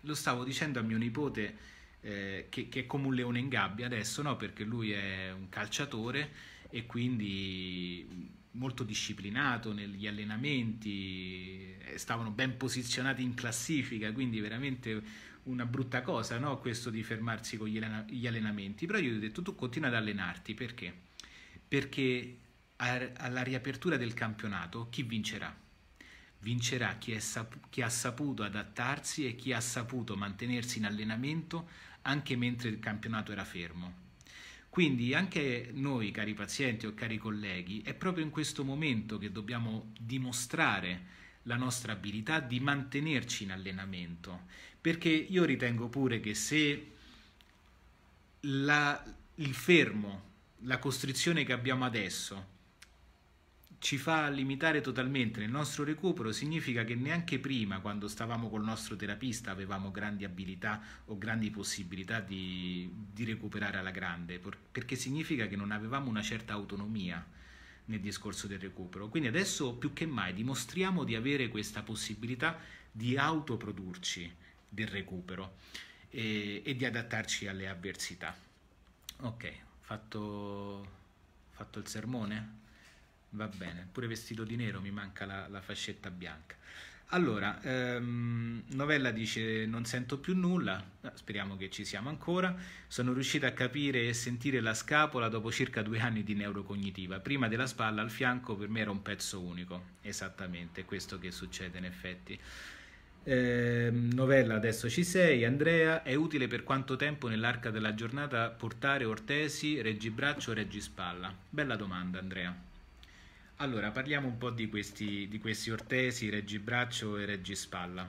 lo stavo dicendo a mio nipote eh, che, che, è come un leone in gabbia adesso, no? perché lui è un calciatore e quindi molto disciplinato negli allenamenti, eh, stavano ben posizionati in classifica, quindi veramente una brutta cosa no? questo di fermarsi con gli allenamenti. Però io gli ho detto tu continua ad allenarti perché? Perché alla riapertura del campionato chi vincerà? Vincerà chi, sap- chi ha saputo adattarsi e chi ha saputo mantenersi in allenamento anche mentre il campionato era fermo quindi anche noi, cari pazienti o cari colleghi, è proprio in questo momento che dobbiamo dimostrare la nostra abilità di mantenerci in allenamento, perché io ritengo pure che se la, il fermo, la costrizione che abbiamo adesso, ci fa limitare totalmente nel nostro recupero significa che neanche prima, quando stavamo col nostro terapista, avevamo grandi abilità o grandi possibilità di, di recuperare alla grande, perché significa che non avevamo una certa autonomia nel discorso del recupero. Quindi adesso più che mai dimostriamo di avere questa possibilità di autoprodurci del recupero e, e di adattarci alle avversità. Ok, fatto, fatto il sermone? va bene, pure vestito di nero mi manca la, la fascetta bianca. Allora, ehm, Novella dice non sento più nulla, eh, speriamo che ci siamo ancora, sono riuscita a capire e sentire la scapola dopo circa due anni di neurocognitiva, prima della spalla al fianco per me era un pezzo unico, esattamente, questo che succede in effetti. Eh, novella, adesso ci sei. Andrea, è utile per quanto tempo nell'arca della giornata portare ortesi, reggibraccio o reggispalla? Bella domanda, Andrea. Allora, parliamo un po' di questi, di questi ortesi, reggibraccio e reggispalla.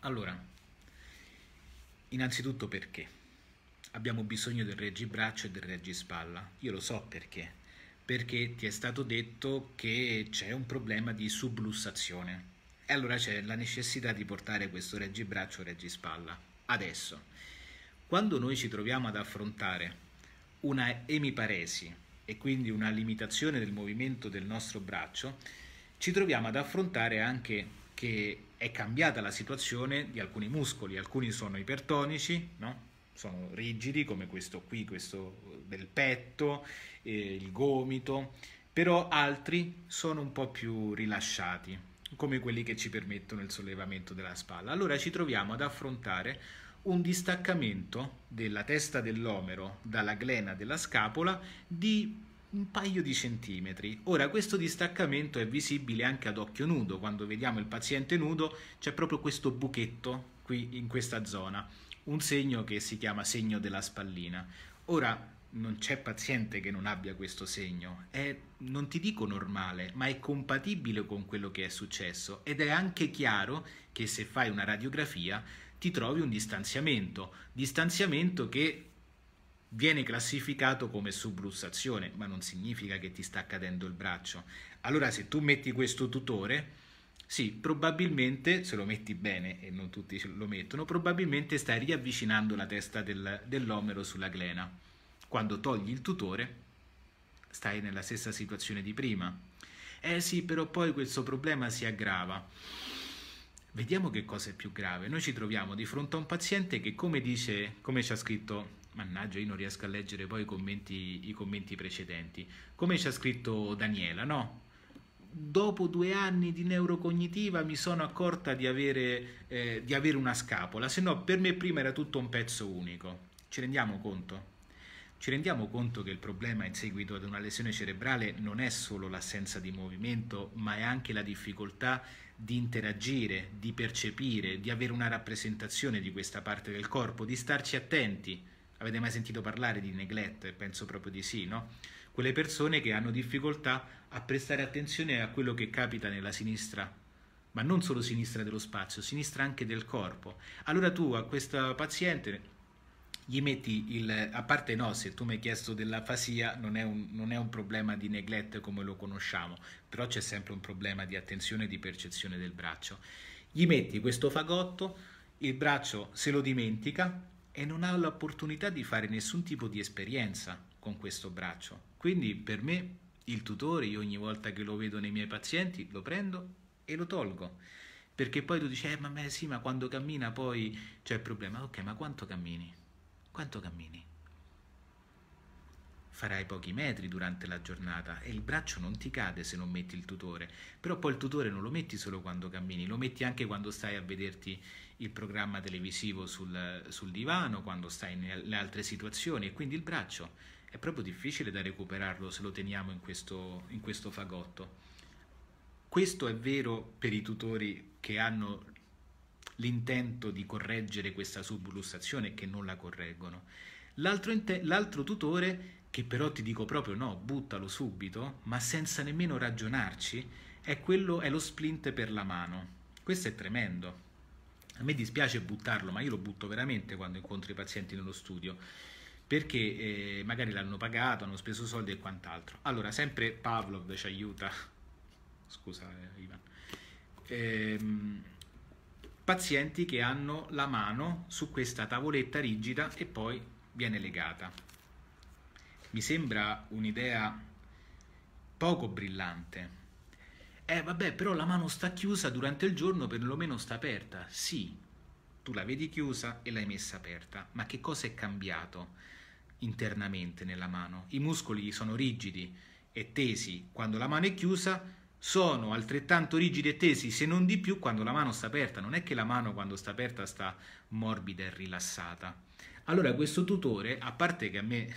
Allora, innanzitutto perché? Abbiamo bisogno del reggibraccio e del reggispalla. Io lo so perché. Perché ti è stato detto che c'è un problema di sublussazione. E allora c'è la necessità di portare questo reggibraccio o reggispalla. Adesso, quando noi ci troviamo ad affrontare una emiparesi, e quindi una limitazione del movimento del nostro braccio, ci troviamo ad affrontare anche che è cambiata la situazione di alcuni muscoli, alcuni sono ipertonici, no? sono rigidi come questo qui, questo del petto, eh, il gomito, però altri sono un po' più rilasciati, come quelli che ci permettono il sollevamento della spalla. Allora ci troviamo ad affrontare un distaccamento della testa dell'omero dalla glena della scapola di un paio di centimetri. Ora questo distaccamento è visibile anche ad occhio nudo, quando vediamo il paziente nudo c'è proprio questo buchetto qui in questa zona, un segno che si chiama segno della spallina. Ora non c'è paziente che non abbia questo segno, è, non ti dico normale, ma è compatibile con quello che è successo ed è anche chiaro che se fai una radiografia ti trovi un distanziamento, distanziamento che viene classificato come subrussazione, ma non significa che ti sta cadendo il braccio. Allora se tu metti questo tutore, sì, probabilmente, se lo metti bene, e non tutti lo mettono, probabilmente stai riavvicinando la testa del, dell'omero sulla glena. Quando togli il tutore, stai nella stessa situazione di prima. Eh sì, però poi questo problema si aggrava. Vediamo che cosa è più grave. Noi ci troviamo di fronte a un paziente che, come dice, come ci ha scritto, mannaggia, io non riesco a leggere poi i commenti, i commenti precedenti, come ci ha scritto Daniela, no? Dopo due anni di neurocognitiva mi sono accorta di avere, eh, di avere una scapola, se no per me prima era tutto un pezzo unico. Ci rendiamo conto? Ci rendiamo conto che il problema in seguito ad una lesione cerebrale non è solo l'assenza di movimento, ma è anche la difficoltà di interagire, di percepire, di avere una rappresentazione di questa parte del corpo, di starci attenti. Avete mai sentito parlare di neglect? Penso proprio di sì, no? Quelle persone che hanno difficoltà a prestare attenzione a quello che capita nella sinistra, ma non solo sinistra dello spazio, sinistra anche del corpo. Allora tu a questa paziente gli metti il... a parte no, se tu mi hai chiesto dell'afasia non non è un problema di neglect come lo conosciamo, però c'è sempre un problema di attenzione e di percezione del braccio. Gli metti questo fagotto, il braccio se lo dimentica e non ha l'opportunità di fare nessun tipo di esperienza con questo braccio. Quindi per me il tutore, io ogni volta che lo vedo nei miei pazienti, lo prendo e lo tolgo perché poi tu dici, eh, ma beh, sì, ma quando cammina poi c'è il problema, ok, ma quanto cammini? Quanto cammini? Farai pochi metri durante la giornata e il braccio non ti cade se non metti il tutore, però poi il tutore non lo metti solo quando cammini, lo metti anche quando stai a vederti il programma televisivo sul, sul divano, quando stai nelle altre situazioni e quindi il braccio è proprio difficile da recuperarlo se lo teniamo in questo, in questo fagotto. Questo è vero per i tutori che hanno l'intento di correggere questa sublussazione e che non la correggono. L'altro, l'altro tutore, che però ti dico proprio no, buttalo subito, ma senza nemmeno ragionarci, è, quello, è lo splint per la mano. Questo è tremendo. A me dispiace buttarlo, ma io lo butto veramente quando incontro i pazienti nello studio perché eh, magari l'hanno pagato, hanno speso soldi e quant'altro. Allora, sempre Pavlov ci aiuta. Scusa, eh, Ivan. Ehm, pazienti che hanno la mano su questa tavoletta rigida e poi viene legata. Mi sembra un'idea poco brillante. Eh vabbè, però la mano sta chiusa durante il giorno, perlomeno sta aperta. Sì, tu la vedi chiusa e l'hai messa aperta, ma che cosa è cambiato internamente nella mano? I muscoli sono rigidi e tesi, quando la mano è chiusa sono altrettanto rigidi e tesi, se non di più, quando la mano sta aperta. Non è che la mano quando sta aperta sta morbida e rilassata. Allora questo tutore, a parte che a me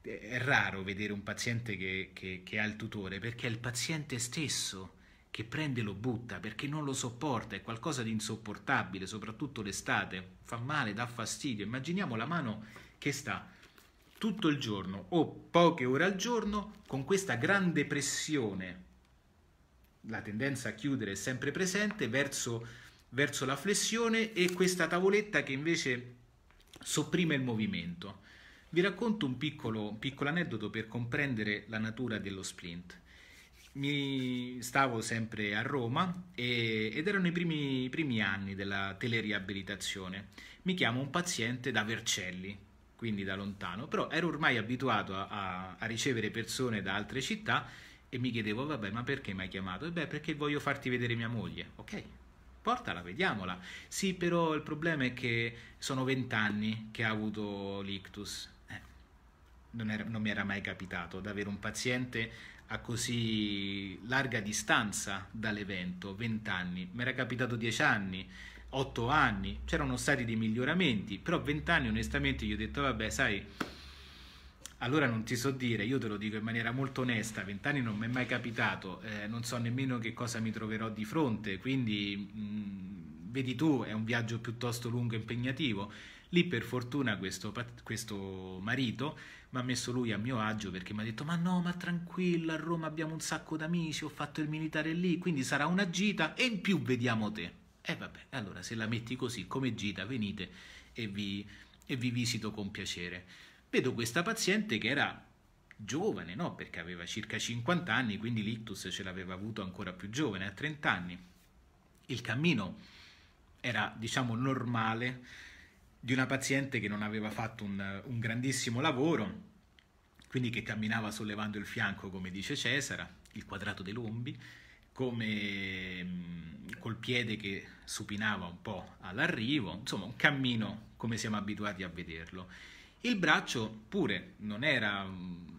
è raro vedere un paziente che, che, che ha il tutore, perché è il paziente stesso che prende e lo butta perché non lo sopporta, è qualcosa di insopportabile, soprattutto l'estate, fa male, dà fastidio. Immaginiamo la mano che sta tutto il giorno o poche ore al giorno con questa grande pressione la tendenza a chiudere è sempre presente verso, verso la flessione e questa tavoletta che invece sopprime il movimento. Vi racconto un piccolo, un piccolo aneddoto per comprendere la natura dello splint. Mi stavo sempre a Roma e, ed erano i primi, i primi anni della teleriabilitazione. Mi chiamo un paziente da Vercelli, quindi da lontano, però ero ormai abituato a, a, a ricevere persone da altre città e mi chiedevo, vabbè, ma perché mi hai chiamato? E beh, perché voglio farti vedere mia moglie. Ok, portala, vediamola. Sì, però il problema è che sono vent'anni che ha avuto l'ictus. Eh, non, era, non mi era mai capitato di avere un paziente a così larga distanza dall'evento, vent'anni. Mi era capitato dieci anni, otto anni, c'erano stati dei miglioramenti, però vent'anni onestamente gli ho detto, vabbè, sai allora non ti so dire, io te lo dico in maniera molto onesta, vent'anni non mi è mai capitato, eh, non so nemmeno che cosa mi troverò di fronte, quindi mh, mm, vedi tu, è un viaggio piuttosto lungo e impegnativo. Lì per fortuna questo, questo marito mi ha messo lui a mio agio perché mi ha detto ma no, ma tranquillo, a Roma abbiamo un sacco d'amici, ho fatto il militare lì, quindi sarà una gita e in più vediamo te. E eh, vabbè, allora se la metti così come gita venite e vi, e vi visito con piacere. Vedo questa paziente che era giovane, no? perché aveva circa 50 anni, quindi l'ictus ce l'aveva avuto ancora più giovane, a 30 anni. Il cammino era, diciamo, normale di una paziente che non aveva fatto un, un grandissimo lavoro, quindi che camminava sollevando il fianco, come dice Cesara, il quadrato dei lombi, come mm, col piede che supinava un po' all'arrivo, insomma un cammino come siamo abituati a vederlo. Il braccio pure non era mm,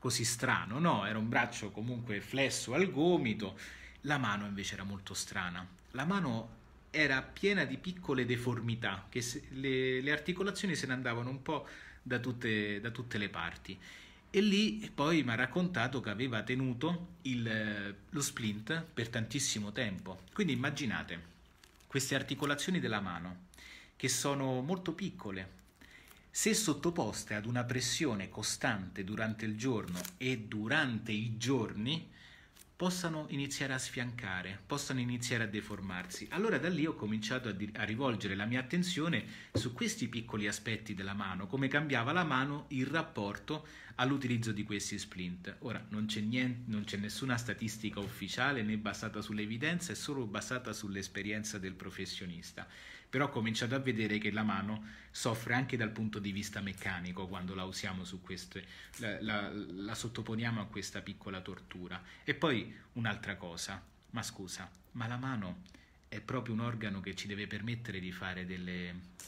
così strano, no? Era un braccio comunque flesso al gomito, la mano invece era molto strana. La mano era piena di piccole deformità, che se, le, le, articolazioni se ne andavano un po' da tutte, da tutte le parti. E lì poi mi ha raccontato che aveva tenuto il, eh, lo splint per tantissimo tempo. Quindi immaginate queste articolazioni della mano, che sono molto piccole, se sottoposte ad una pressione costante durante il giorno e durante i giorni, possano iniziare a sfiancare, possano iniziare a deformarsi. Allora da lì ho cominciato a, di- a, rivolgere la mia attenzione su questi piccoli aspetti della mano, come cambiava la mano in rapporto all'utilizzo di questi splint. Ora non c'è, niente, non c'è nessuna statistica ufficiale né basata sull'evidenza, è solo basata sull'esperienza del professionista però cominciate a vedere che la mano soffre anche dal punto di vista meccanico quando la usiamo su queste, la, la, la sottoponiamo a questa piccola tortura. E poi un'altra cosa, ma scusa, ma la mano è proprio un organo che ci deve permettere di fare delle...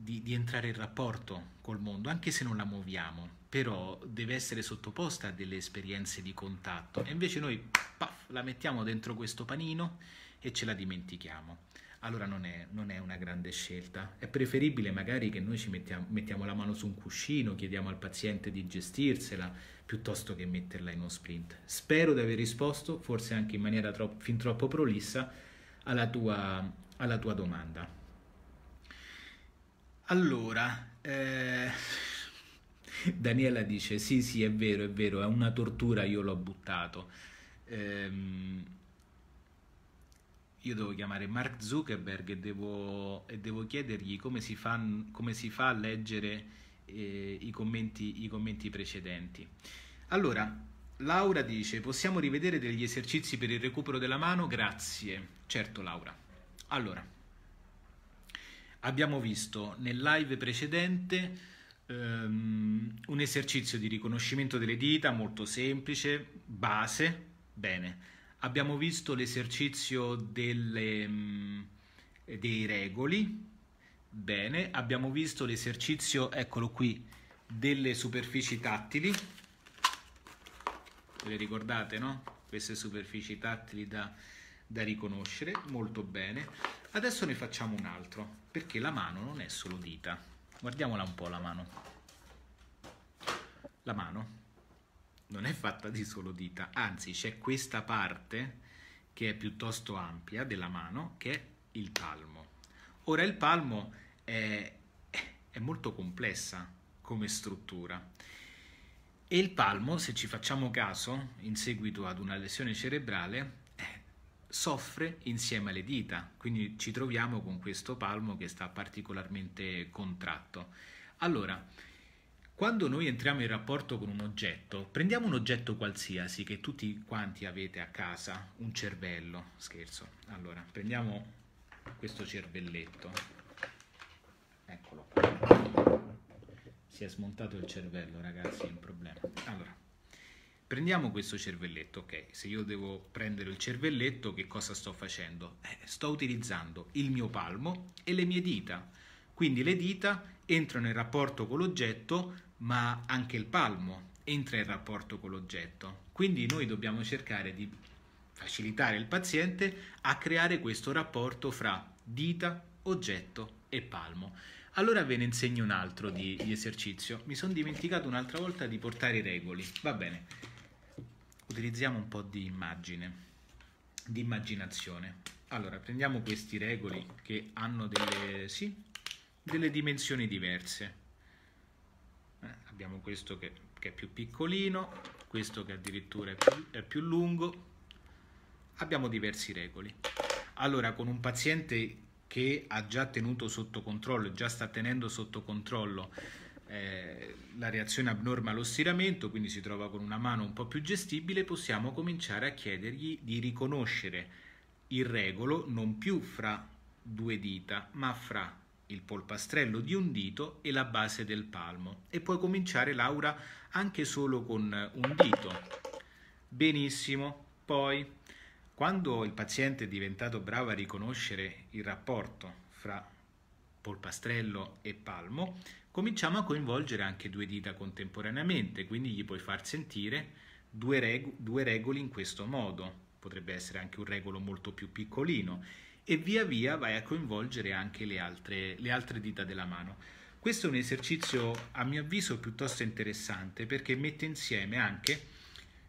Di, di, entrare in rapporto col mondo, anche se non la muoviamo, però deve essere sottoposta a delle esperienze di contatto. E invece noi puff, la mettiamo dentro questo panino e ce la dimentichiamo allora non è, non è, una grande scelta. È preferibile magari che noi ci mettiamo, mettiamo, la mano su un cuscino, chiediamo al paziente di gestirsela, piuttosto che metterla in uno sprint. Spero di aver risposto, forse anche in maniera troppo, fin troppo prolissa, alla tua, alla tua domanda. Allora, eh, Daniela dice, sì sì è vero, è vero, è una tortura, io l'ho buttato. Ehm, io devo chiamare Mark Zuckerberg e devo, e devo chiedergli come si, fa, come si, fa, a leggere eh, i, commenti, i commenti precedenti. Allora, Laura dice, possiamo rivedere degli esercizi per il recupero della mano? Grazie. Certo, Laura. Allora, abbiamo visto nel live precedente um, un esercizio di riconoscimento delle dita molto semplice, base, bene. Abbiamo visto l'esercizio delle, mm, eh, dei regoli, bene, abbiamo visto l'esercizio, eccolo qui, delle superfici tattili, ve le ricordate no? Queste superfici tattili da, da riconoscere, molto bene. Adesso ne facciamo un altro, perché la mano non è solo dita. Guardiamola un po' la mano. La mano non è fatta di solo dita, anzi c'è questa parte che è piuttosto ampia della mano che è il palmo. Ora il palmo è, è molto complessa come struttura e il palmo, se ci facciamo caso, in seguito ad una lesione cerebrale, eh, soffre insieme alle dita, quindi ci troviamo con questo palmo che sta particolarmente contratto. Allora, quando noi entriamo in rapporto con un oggetto, prendiamo un oggetto qualsiasi che tutti quanti avete a casa, un cervello, scherzo. Allora, prendiamo questo cervelletto. Eccolo qua. Si è smontato il cervello, ragazzi, è un problema. Allora, prendiamo questo cervelletto, ok? Se io devo prendere il cervelletto, che cosa sto facendo? Eh, sto utilizzando il mio palmo e le mie dita. Quindi le dita entrano in rapporto con l'oggetto, ma anche il palmo entra in rapporto con l'oggetto. Quindi noi dobbiamo cercare di facilitare il paziente a creare questo rapporto fra dita, oggetto e palmo. Allora ve ne insegno un altro di, di esercizio. Mi sono dimenticato un'altra volta di portare i regoli. Va bene. Utilizziamo un po' di immagine, di immaginazione. Allora, prendiamo questi regoli che hanno delle... Sì, delle dimensioni diverse. Eh, abbiamo questo che, che, è più piccolino, questo che addirittura è più, è più lungo. Abbiamo diversi regoli. Allora, con un paziente che ha già tenuto sotto controllo, già sta tenendo sotto controllo eh, la reazione abnorme allo stiramento, quindi si trova con una mano un po' più gestibile, possiamo cominciare a chiedergli di riconoscere il regolo non più fra due dita, ma fra il polpastrello di un dito e la base del palmo e puoi cominciare Laura anche solo con un dito. Benissimo, poi quando il paziente è diventato bravo a riconoscere il rapporto fra polpastrello e palmo, cominciamo a coinvolgere anche due dita contemporaneamente, quindi gli puoi far sentire due, reg- due regoli in questo modo. Potrebbe essere anche un regolo molto più piccolino e via via vai a coinvolgere anche le altre, le altre dita della mano. Questo è un esercizio a mio avviso piuttosto interessante perché mette insieme anche,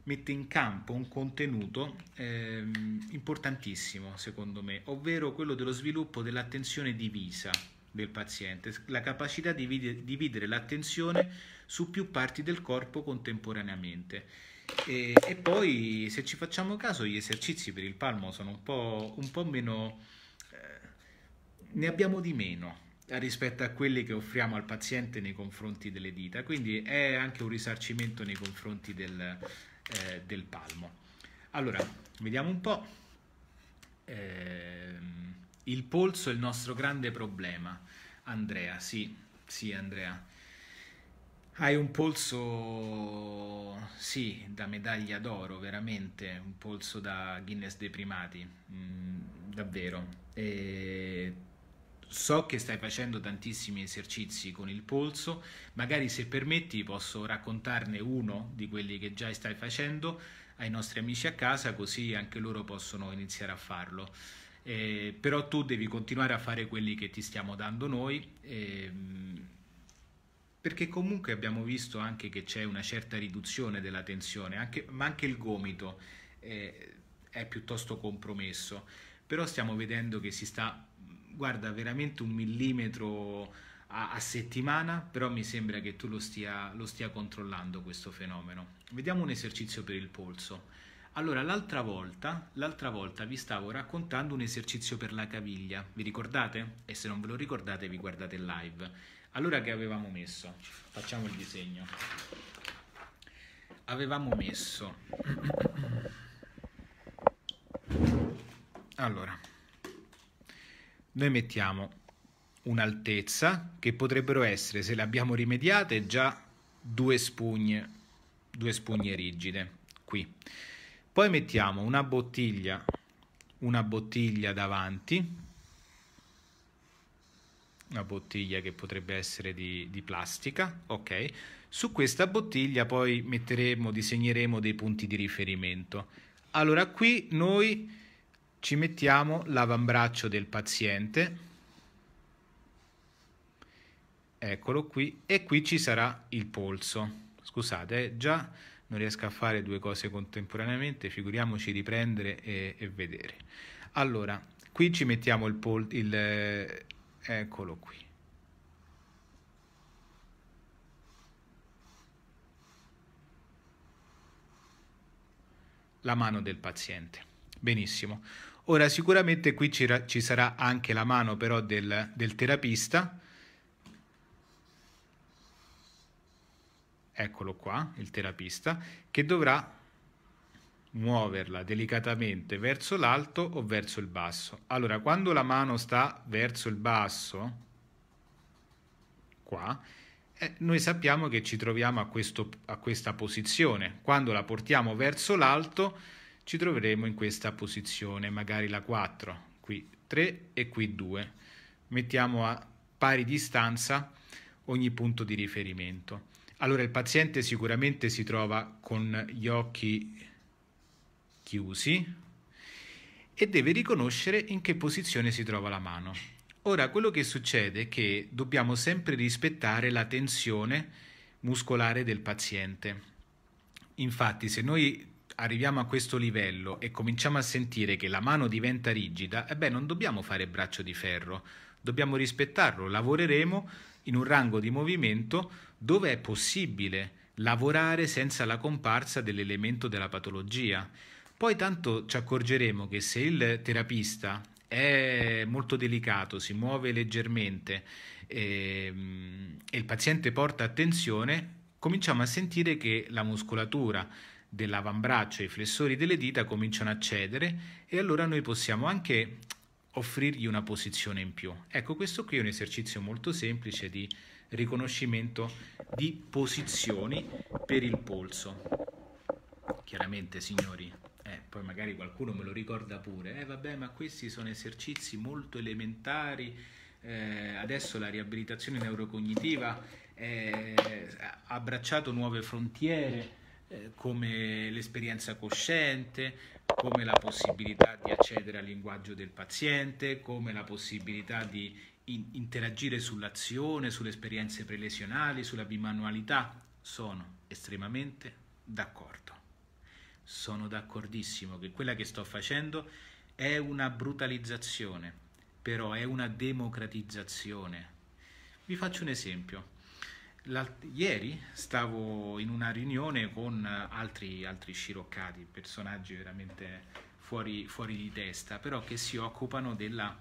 mette in campo un contenuto eh, importantissimo secondo me, ovvero quello dello sviluppo dell'attenzione divisa del paziente, la capacità di dividere l'attenzione su più parti del corpo contemporaneamente. E, e poi, se ci facciamo caso, gli esercizi per il palmo sono un po', un po meno... Eh, ne abbiamo di meno rispetto a quelli che offriamo al paziente nei confronti delle dita, quindi è anche un risarcimento nei confronti del, eh, del palmo. Allora, vediamo un po'. Eh, il polso è il nostro grande problema. Andrea, sì, sì Andrea. Hai un polso, sì, da medaglia d'oro, veramente, un polso da Guinness dei primati, mm, davvero. E so che stai facendo tantissimi esercizi con il polso, magari se permetti posso raccontarne uno di quelli che già stai facendo ai nostri amici a casa, così anche loro possono iniziare a farlo. Eh, però tu devi continuare a fare quelli che ti stiamo dando noi. Ehm, perché comunque abbiamo visto anche che c'è una certa riduzione della tensione, anche, ma anche il gomito eh, è piuttosto compromesso, però stiamo vedendo che si sta, guarda, veramente un millimetro a, a settimana, però mi sembra che tu lo stia, lo stia controllando questo fenomeno. Vediamo un esercizio per il polso. Allora, l'altra volta, l'altra volta, vi stavo raccontando un esercizio per la caviglia, vi ricordate? E se non ve lo ricordate vi guardate live. Allora che avevamo messo? Facciamo il disegno. Avevamo messo... Allora, noi mettiamo un'altezza che potrebbero essere, se le abbiamo rimediate, già due spugne, due spugne rigide, qui. Poi mettiamo una bottiglia, una bottiglia davanti, una bottiglia che potrebbe essere di, di plastica, ok? Su questa bottiglia poi metteremo, disegneremo dei punti di riferimento. Allora qui noi ci mettiamo l'avambraccio del paziente, eccolo qui, e qui ci sarà il polso. Scusate, eh, già non riesco a fare due cose contemporaneamente, figuriamoci riprendere e, e vedere. Allora, qui ci mettiamo il, pol- il, eh, Eccolo qui. La mano del paziente. Benissimo. Ora sicuramente qui ci, ci sarà anche la mano però del, del terapista. Eccolo qua, il terapista, che dovrà muoverla delicatamente verso l'alto o verso il basso. Allora, quando la mano sta verso il basso, qua, eh, noi sappiamo che ci troviamo a, questo, a questa posizione. Quando la portiamo verso l'alto, ci troveremo in questa posizione, magari la 4, qui 3 e qui 2. Mettiamo a pari distanza ogni punto di riferimento. Allora il paziente sicuramente si trova con gli occhi chiusi e deve riconoscere in che posizione si trova la mano. Ora, quello che succede è che dobbiamo sempre rispettare la tensione muscolare del paziente. Infatti, se noi arriviamo a questo livello e cominciamo a sentire che la mano diventa rigida, e eh beh, non dobbiamo fare braccio di ferro, dobbiamo rispettarlo, lavoreremo in un rango di movimento dove è possibile lavorare senza la comparsa dell'elemento della patologia. Poi tanto ci accorgeremo che se il terapista è molto delicato, si muove leggermente e, ehm, e il paziente porta attenzione, cominciamo a sentire che la muscolatura dell'avambraccio e i flessori delle dita cominciano a cedere e allora noi possiamo anche offrirgli una posizione in più. Ecco, questo qui è un esercizio molto semplice di riconoscimento di posizioni per il polso. Chiaramente, signori, eh, poi magari qualcuno me lo ricorda pure, eh vabbè ma questi sono esercizi molto elementari, eh, adesso la riabilitazione neurocognitiva eh, ha abbracciato nuove frontiere eh, come l'esperienza cosciente, come la possibilità di accedere al linguaggio del paziente, come la possibilità di in- interagire sull'azione, sulle esperienze prelesionali, sulla bimanualità, sono estremamente d'accordo sono d'accordissimo che quella che sto facendo è una brutalizzazione, però è una democratizzazione. Vi faccio un esempio. L'alt- ieri stavo in una riunione con altri, altri sciroccati, personaggi veramente fuori, fuori, di testa, però che si occupano della,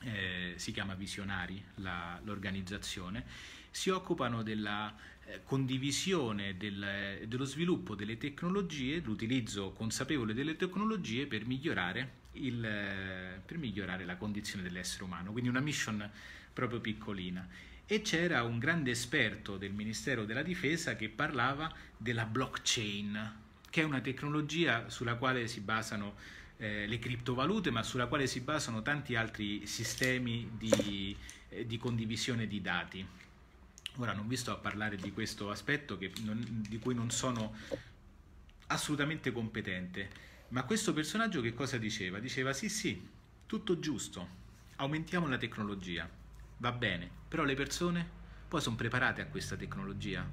eh, si chiama Visionari la, l'organizzazione, si occupano della eh, condivisione del, eh, dello sviluppo delle tecnologie, l'utilizzo consapevole delle tecnologie per migliorare, il, eh, per migliorare la condizione dell'essere umano, quindi una mission proprio piccolina. E c'era un grande esperto del Ministero della Difesa che parlava della blockchain, che è una tecnologia sulla quale si basano eh, le criptovalute, ma sulla quale si basano tanti altri sistemi di, eh, di condivisione di dati. Ora non vi sto a parlare di questo aspetto non, di cui non sono assolutamente competente, ma questo personaggio che cosa diceva? Diceva sì sì, tutto giusto, aumentiamo la tecnologia, va bene, però le persone poi sono preparate a questa tecnologia.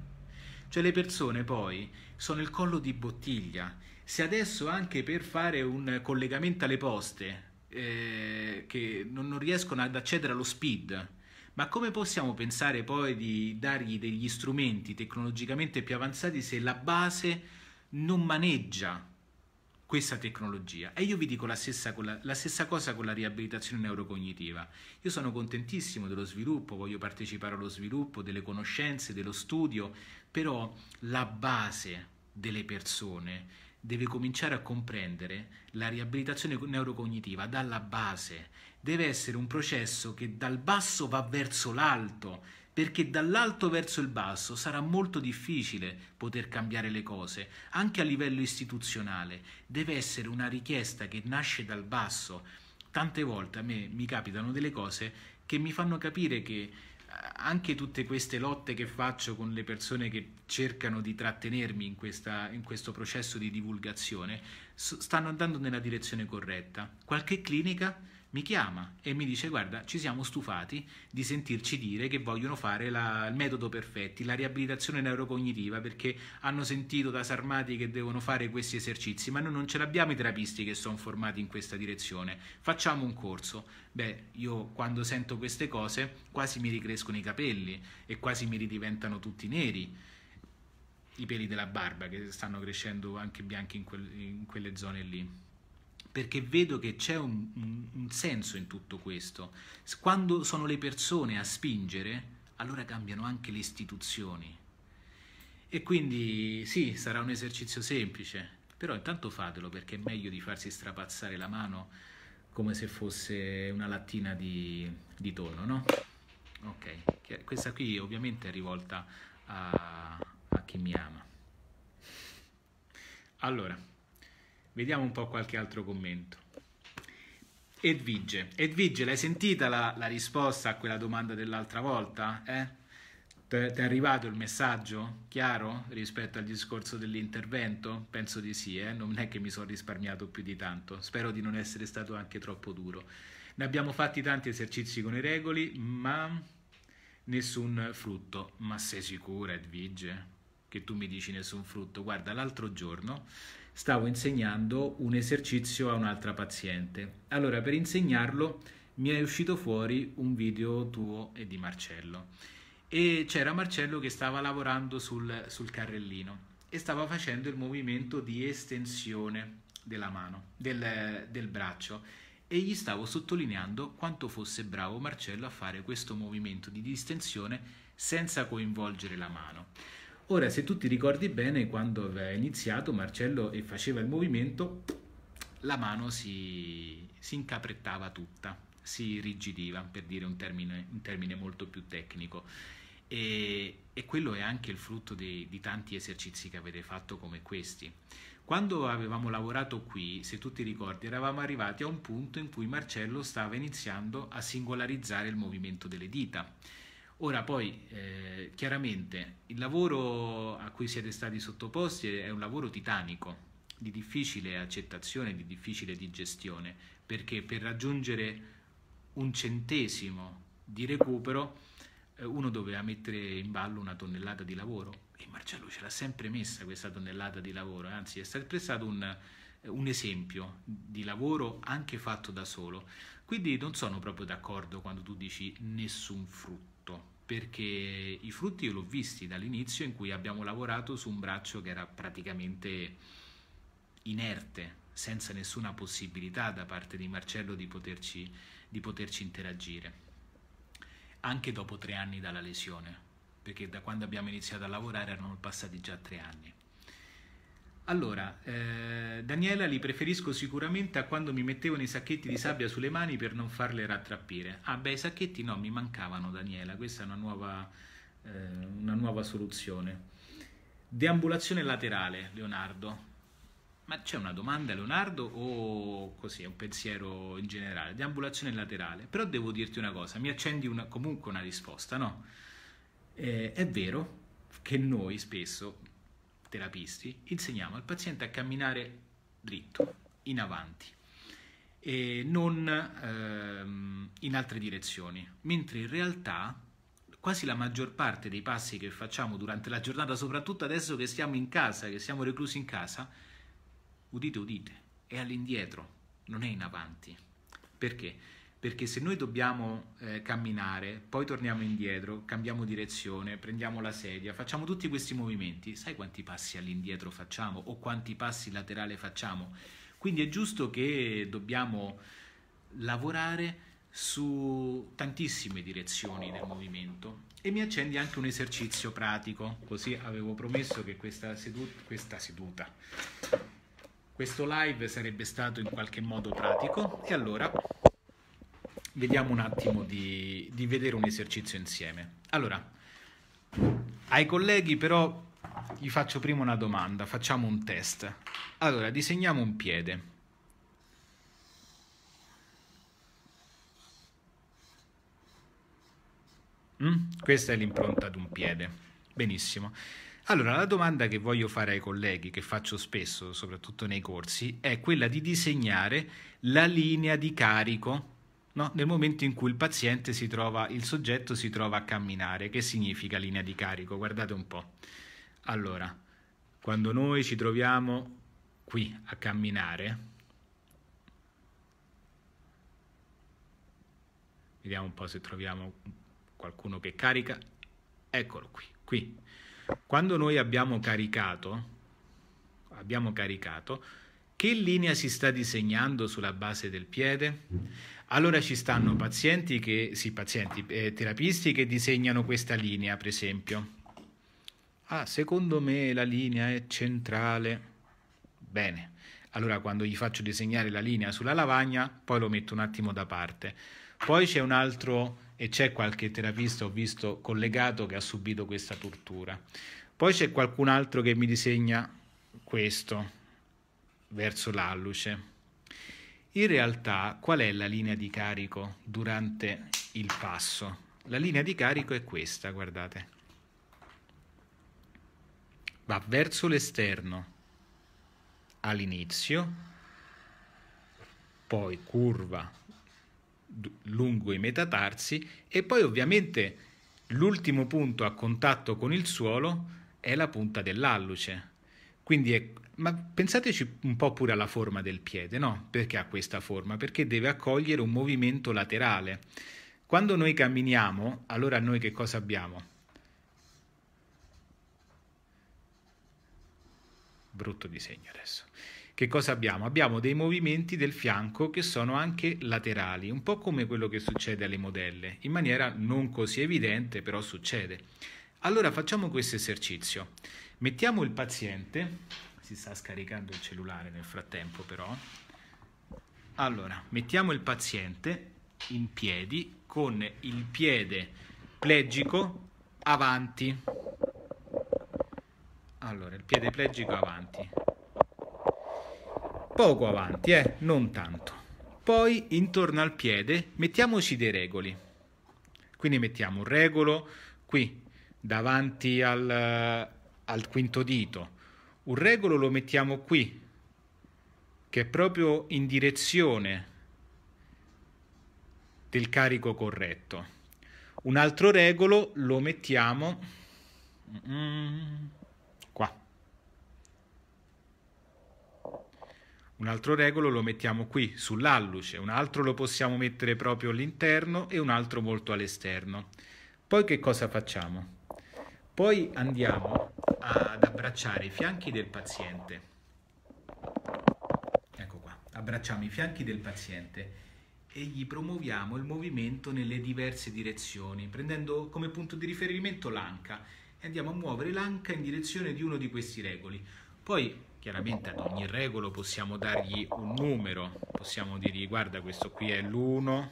Cioè le persone poi sono il collo di bottiglia. Se adesso anche per fare un collegamento alle poste eh, che non, non riescono ad accedere allo speed, ma come possiamo pensare poi di dargli degli strumenti tecnologicamente più avanzati se la base non maneggia questa tecnologia? E io vi dico la stessa, la stessa cosa con la riabilitazione neurocognitiva. Io sono contentissimo dello sviluppo, voglio partecipare allo sviluppo, delle conoscenze, dello studio, però la base delle persone deve cominciare a comprendere la riabilitazione neurocognitiva dalla base deve essere un processo che dal basso va verso l'alto, perché dall'alto verso il basso sarà molto difficile poter cambiare le cose, anche a livello istituzionale. Deve essere una richiesta che nasce dal basso. Tante volte a me mi capitano delle cose che mi fanno capire che eh, anche tutte queste lotte che faccio con le persone che cercano di trattenermi in, questa, in questo processo di divulgazione stanno andando nella direzione corretta. Qualche clinica mi chiama e mi dice guarda ci siamo stufati di sentirci dire che vogliono fare la, il metodo perfetti, la riabilitazione neurocognitiva perché hanno sentito da Sarmati che devono fare questi esercizi ma noi non ce l'abbiamo i terapisti che sono formati in questa direzione, facciamo un corso. Beh, io quando sento queste cose quasi mi ricrescono i capelli e quasi mi ridiventano tutti neri i peli della barba che stanno crescendo anche bianchi in, quel, in quelle zone lì perché vedo che c'è un, un, senso in tutto questo. Quando sono le persone a spingere, allora cambiano anche le istituzioni. E quindi sì, sarà un esercizio semplice, però intanto fatelo perché è meglio di farsi strapazzare la mano come se fosse una lattina di, di tonno, no? Ok, questa qui ovviamente è rivolta a, a chi mi ama. Allora. Vediamo un po' qualche altro commento. Edvige, Edvige l'hai sentita la, la risposta a quella domanda dell'altra volta? Eh? Ti è arrivato il messaggio chiaro rispetto al discorso dell'intervento? Penso di sì, eh? non è che mi sono risparmiato più di tanto, spero di non essere stato anche troppo duro. Ne abbiamo fatti tanti esercizi con i regoli, ma nessun frutto. Ma sei sicura, Edvige, che tu mi dici nessun frutto? Guarda, l'altro giorno stavo insegnando un esercizio a un'altra paziente. Allora, per insegnarlo mi è uscito fuori un video tuo e di Marcello. E c'era Marcello che stava lavorando sul, sul carrellino e stava facendo il movimento di estensione della mano, del, del braccio e gli stavo sottolineando quanto fosse bravo Marcello a fare questo movimento di distensione senza coinvolgere la mano. Ora, se tu ti ricordi bene, quando aveva iniziato Marcello e faceva il movimento, la mano si, si incaprettava tutta, si rigidiva, per dire un termine, un termine molto più tecnico. E, e, quello è anche il frutto di, di tanti esercizi che avete fatto come questi. Quando avevamo lavorato qui, se tu ti ricordi, eravamo arrivati a un punto in cui Marcello stava iniziando a singolarizzare il movimento delle dita Ora poi eh, chiaramente il lavoro a cui siete stati sottoposti è un lavoro titanico, di difficile accettazione, di difficile digestione, perché per raggiungere un centesimo di recupero eh, uno doveva mettere in ballo una tonnellata di lavoro e Marcello ce l'ha sempre messa questa tonnellata di lavoro, anzi è sempre stato un, un esempio di lavoro anche fatto da solo. Quindi non sono proprio d'accordo quando tu dici nessun frutto perché i frutti io l'ho visti dall'inizio in cui abbiamo lavorato su un braccio che era praticamente inerte, senza nessuna possibilità da parte di Marcello di poterci, di poterci interagire, anche dopo tre anni dalla lesione, perché da quando abbiamo iniziato a lavorare erano passati già tre anni. Allora, eh, Daniela li preferisco sicuramente a quando mi mettevano i sacchetti di sabbia sulle mani per non farle rattrappire. Ah beh, i sacchetti no, mi mancavano Daniela, questa è una nuova, eh, una nuova soluzione. Deambulazione laterale, Leonardo. Ma c'è una domanda, Leonardo, o così, è un pensiero in generale? Deambulazione laterale. Però devo dirti una cosa, mi accendi una, comunque una risposta, no? Eh, è vero che noi spesso terapisti, insegniamo al paziente a camminare dritto, in avanti e non ehm, in altre direzioni, mentre in realtà quasi la maggior parte dei passi che facciamo durante la giornata, soprattutto adesso che siamo in casa, che siamo reclusi in casa, udite, udite, è all'indietro, non è in avanti. Perché? perché se noi dobbiamo eh, camminare, poi torniamo indietro, cambiamo direzione, prendiamo la sedia, facciamo tutti questi movimenti, sai quanti passi all'indietro facciamo o quanti passi laterali facciamo? Quindi è giusto che dobbiamo lavorare su tantissime direzioni del movimento e mi accendi anche un esercizio pratico, così avevo promesso che questa seduta, questa seduta questo live sarebbe stato in qualche modo pratico e allora vediamo un attimo di, di vedere un esercizio insieme. Allora, ai colleghi però gli faccio prima una domanda, facciamo un test. Allora, disegniamo un piede. Mm? Questa è l'impronta di un piede. Benissimo. Allora, la domanda che voglio fare ai colleghi, che faccio spesso, soprattutto nei corsi, è quella di disegnare la linea di carico No? nel momento in cui il paziente si trova, il soggetto si trova a camminare. Che significa linea di carico? Guardate un po'. Allora, quando noi ci troviamo qui a camminare, vediamo un po' se troviamo qualcuno che carica, eccolo qui, qui. Quando noi abbiamo caricato, abbiamo caricato, che linea si sta disegnando sulla base del piede? Allora ci stanno pazienti che, sì, pazienti, eh, terapisti che disegnano questa linea, per esempio. Ah, secondo me la linea è centrale. Bene. Allora quando gli faccio disegnare la linea sulla lavagna, poi lo metto un attimo da parte. Poi c'è un altro e c'è qualche terapista ho visto collegato che ha subito questa tortura. Poi c'è qualcun altro che mi disegna questo verso l'alluce. In realtà qual è la linea di carico durante il passo? La linea di carico è questa, guardate. Va verso l'esterno all'inizio, poi curva lungo i metatarsi e poi ovviamente l'ultimo punto a contatto con il suolo è la punta dell'alluce. Quindi è ma pensateci un po' pure alla forma del piede, no? Perché ha questa forma? Perché deve accogliere un movimento laterale. Quando noi camminiamo, allora noi che cosa abbiamo? Brutto disegno adesso. Che cosa abbiamo? Abbiamo dei movimenti del fianco che sono anche laterali, un po' come quello che succede alle modelle, in maniera non così evidente, però succede. Allora facciamo questo esercizio. Mettiamo il paziente si sta scaricando il cellulare nel frattempo però. Allora, mettiamo il paziente in piedi con il piede plegico avanti. Allora, il piede plegico avanti. Poco avanti, eh, non tanto. Poi intorno al piede mettiamoci dei regoli. Quindi mettiamo un regolo qui davanti al, al quinto dito, un regolo lo mettiamo qui, che è proprio in direzione del carico corretto. Un altro regolo lo mettiamo mm, qua. Un altro regolo lo mettiamo qui, sull'alluce, un altro lo possiamo mettere proprio all'interno e un altro molto all'esterno. Poi che cosa facciamo? Poi andiamo ad abbracciare i fianchi del paziente. Ecco qua, abbracciamo i fianchi del paziente e gli promuoviamo il movimento nelle diverse direzioni, prendendo come punto di riferimento l'anca e andiamo a muovere l'anca in direzione di uno di questi regoli. Poi chiaramente ad ogni regolo possiamo dargli un numero, possiamo dirgli guarda questo qui è l'1,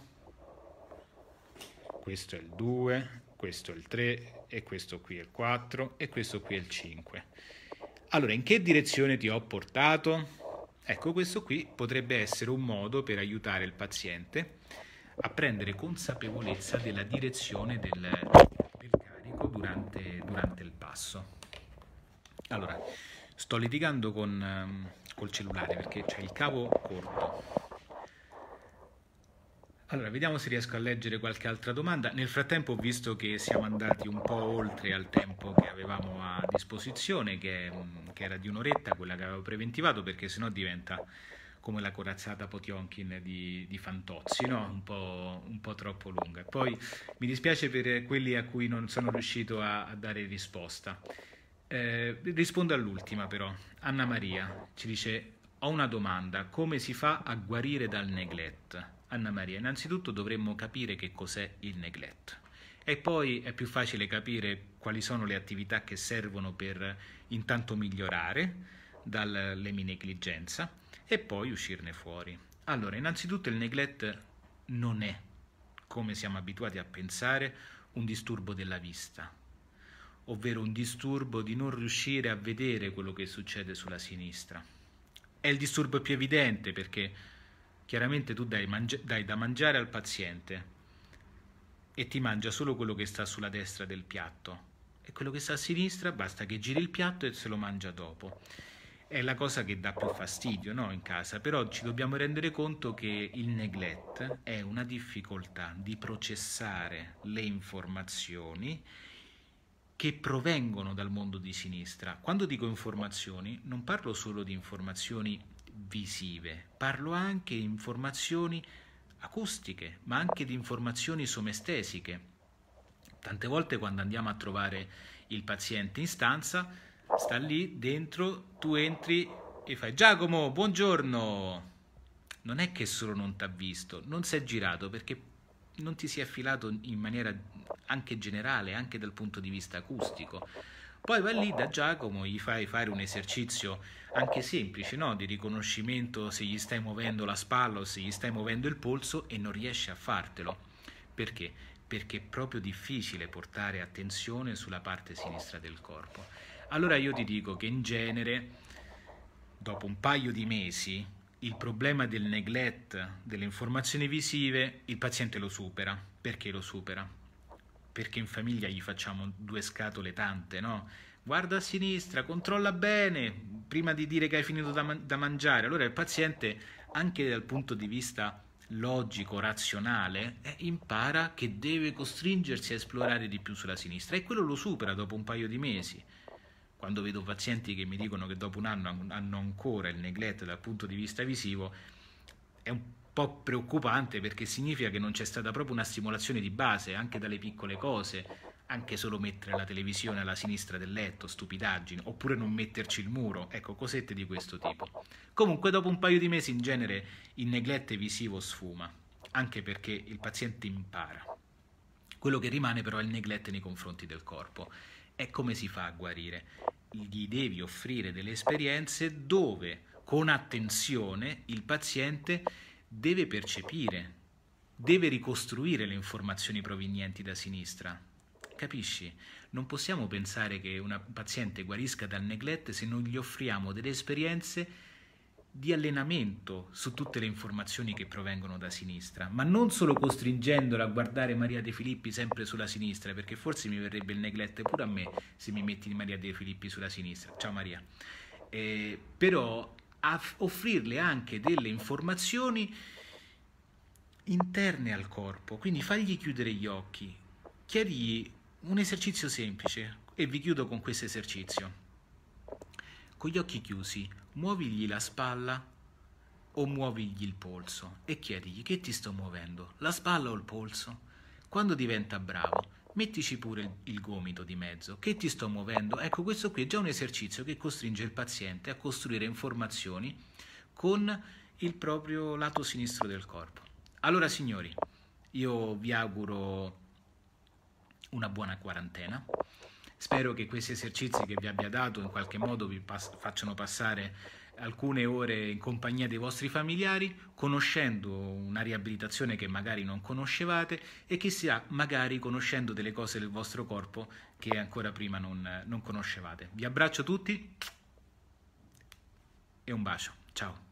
questo è il 2, questo è il 3 e questo qui è il 4 e questo qui è il 5. Allora, in che direzione ti ho portato? Ecco, questo qui potrebbe essere un modo per aiutare il paziente a prendere consapevolezza della direzione del, del carico durante, durante, il passo. Allora, sto litigando con, ehm, col cellulare perché c'è il cavo corto allora, vediamo se riesco a leggere qualche altra domanda. Nel frattempo ho visto che siamo andati un po' oltre al tempo che avevamo a disposizione, che, che era di un'oretta, quella che avevo preventivato, perché sennò diventa come la corazzata Potionkin di, di Fantozzi, no? un, po', un, po', troppo lunga. Poi mi dispiace per quelli a cui non sono riuscito a, a dare risposta. Eh, rispondo all'ultima però. Anna Maria ci dice, ho una domanda, come si fa a guarire dal neglect? Anna Maria, innanzitutto dovremmo capire che cos'è il neglect e poi è più facile capire quali sono le attività che servono per intanto migliorare dall'eminegligenza e poi uscirne fuori. Allora, innanzitutto il neglect non è, come siamo abituati a pensare, un disturbo della vista, ovvero un disturbo di non riuscire a vedere quello che succede sulla sinistra. È il disturbo più evidente perché Chiaramente tu dai, mangi- dai da mangiare al paziente e ti mangia solo quello che sta sulla destra del piatto e quello che sta a sinistra basta che giri il piatto e se lo mangia dopo. È la cosa che dà più fastidio no? in casa, però ci dobbiamo rendere conto che il neglect è una difficoltà di processare le informazioni che provengono dal mondo di sinistra. Quando dico informazioni non parlo solo di informazioni visive, parlo anche di informazioni acustiche, ma anche di informazioni somestesiche. Tante volte quando andiamo a trovare il paziente in stanza, sta lì dentro, tu entri e fai Giacomo, buongiorno. Non è che solo non ti ha visto, non si è girato perché non ti si è affilato in maniera anche generale, anche dal punto di vista acustico. Poi vai lì da Giacomo, gli fai fare un esercizio anche semplice no? di riconoscimento se gli stai muovendo la spalla o se gli stai muovendo il polso e non riesci a fartelo. Perché? Perché è proprio difficile portare attenzione sulla parte sinistra del corpo. Allora io ti dico che in genere, dopo un paio di mesi, il problema del neglect delle informazioni visive, il paziente lo supera. Perché lo supera? Perché in famiglia gli facciamo due scatole tante, no? guarda a sinistra, controlla bene prima di dire che hai finito da, man- da mangiare. Allora il paziente, anche dal punto di vista logico, razionale, eh, impara che deve costringersi a esplorare di più sulla sinistra e quello lo supera dopo un paio di mesi. Quando vedo pazienti che mi dicono che dopo un anno hanno ancora il neglect dal punto di vista visivo, è un po' preoccupante perché significa che non c'è stata proprio una stimolazione di base anche dalle piccole cose anche solo mettere la televisione alla sinistra del letto, stupidaggine, oppure non metterci il muro, ecco, cosette di questo tipo. Comunque dopo un paio di mesi in genere il neglette visivo sfuma, anche perché il paziente impara. Quello che rimane però è il neglette nei confronti del corpo. È come si fa a guarire? Gli devi offrire delle esperienze dove con attenzione il paziente deve percepire, deve ricostruire le informazioni provenienti da sinistra, Capisci? Non possiamo pensare che un paziente guarisca dal neglect se non gli offriamo delle esperienze di allenamento su tutte le informazioni che provengono da sinistra, ma non solo costringendola a guardare Maria De Filippi sempre sulla sinistra, perché forse mi verrebbe il neglette pure a me se mi metti Maria De Filippi sulla sinistra. Ciao Maria. Eh, però offrirle anche delle informazioni interne al corpo, quindi fagli chiudere gli occhi, chiarigli un esercizio semplice e vi chiudo con questo esercizio. Con gli occhi chiusi, muovigli la spalla o muovigli il polso e chiedigli che ti sto muovendo, la spalla o il polso? Quando diventa bravo, mettici pure il, gomito di mezzo, che ti sto muovendo? Ecco, questo qui è già un esercizio che costringe il paziente a costruire informazioni con il proprio lato sinistro del corpo. Allora, signori, io vi auguro una buona quarantena. Spero che questi esercizi che vi abbia dato in qualche modo vi pass- facciano passare alcune ore in compagnia dei vostri familiari, conoscendo una riabilitazione che magari non conoscevate e chissà, magari conoscendo delle cose del vostro corpo che ancora prima non, non conoscevate. Vi abbraccio tutti e un bacio. Ciao.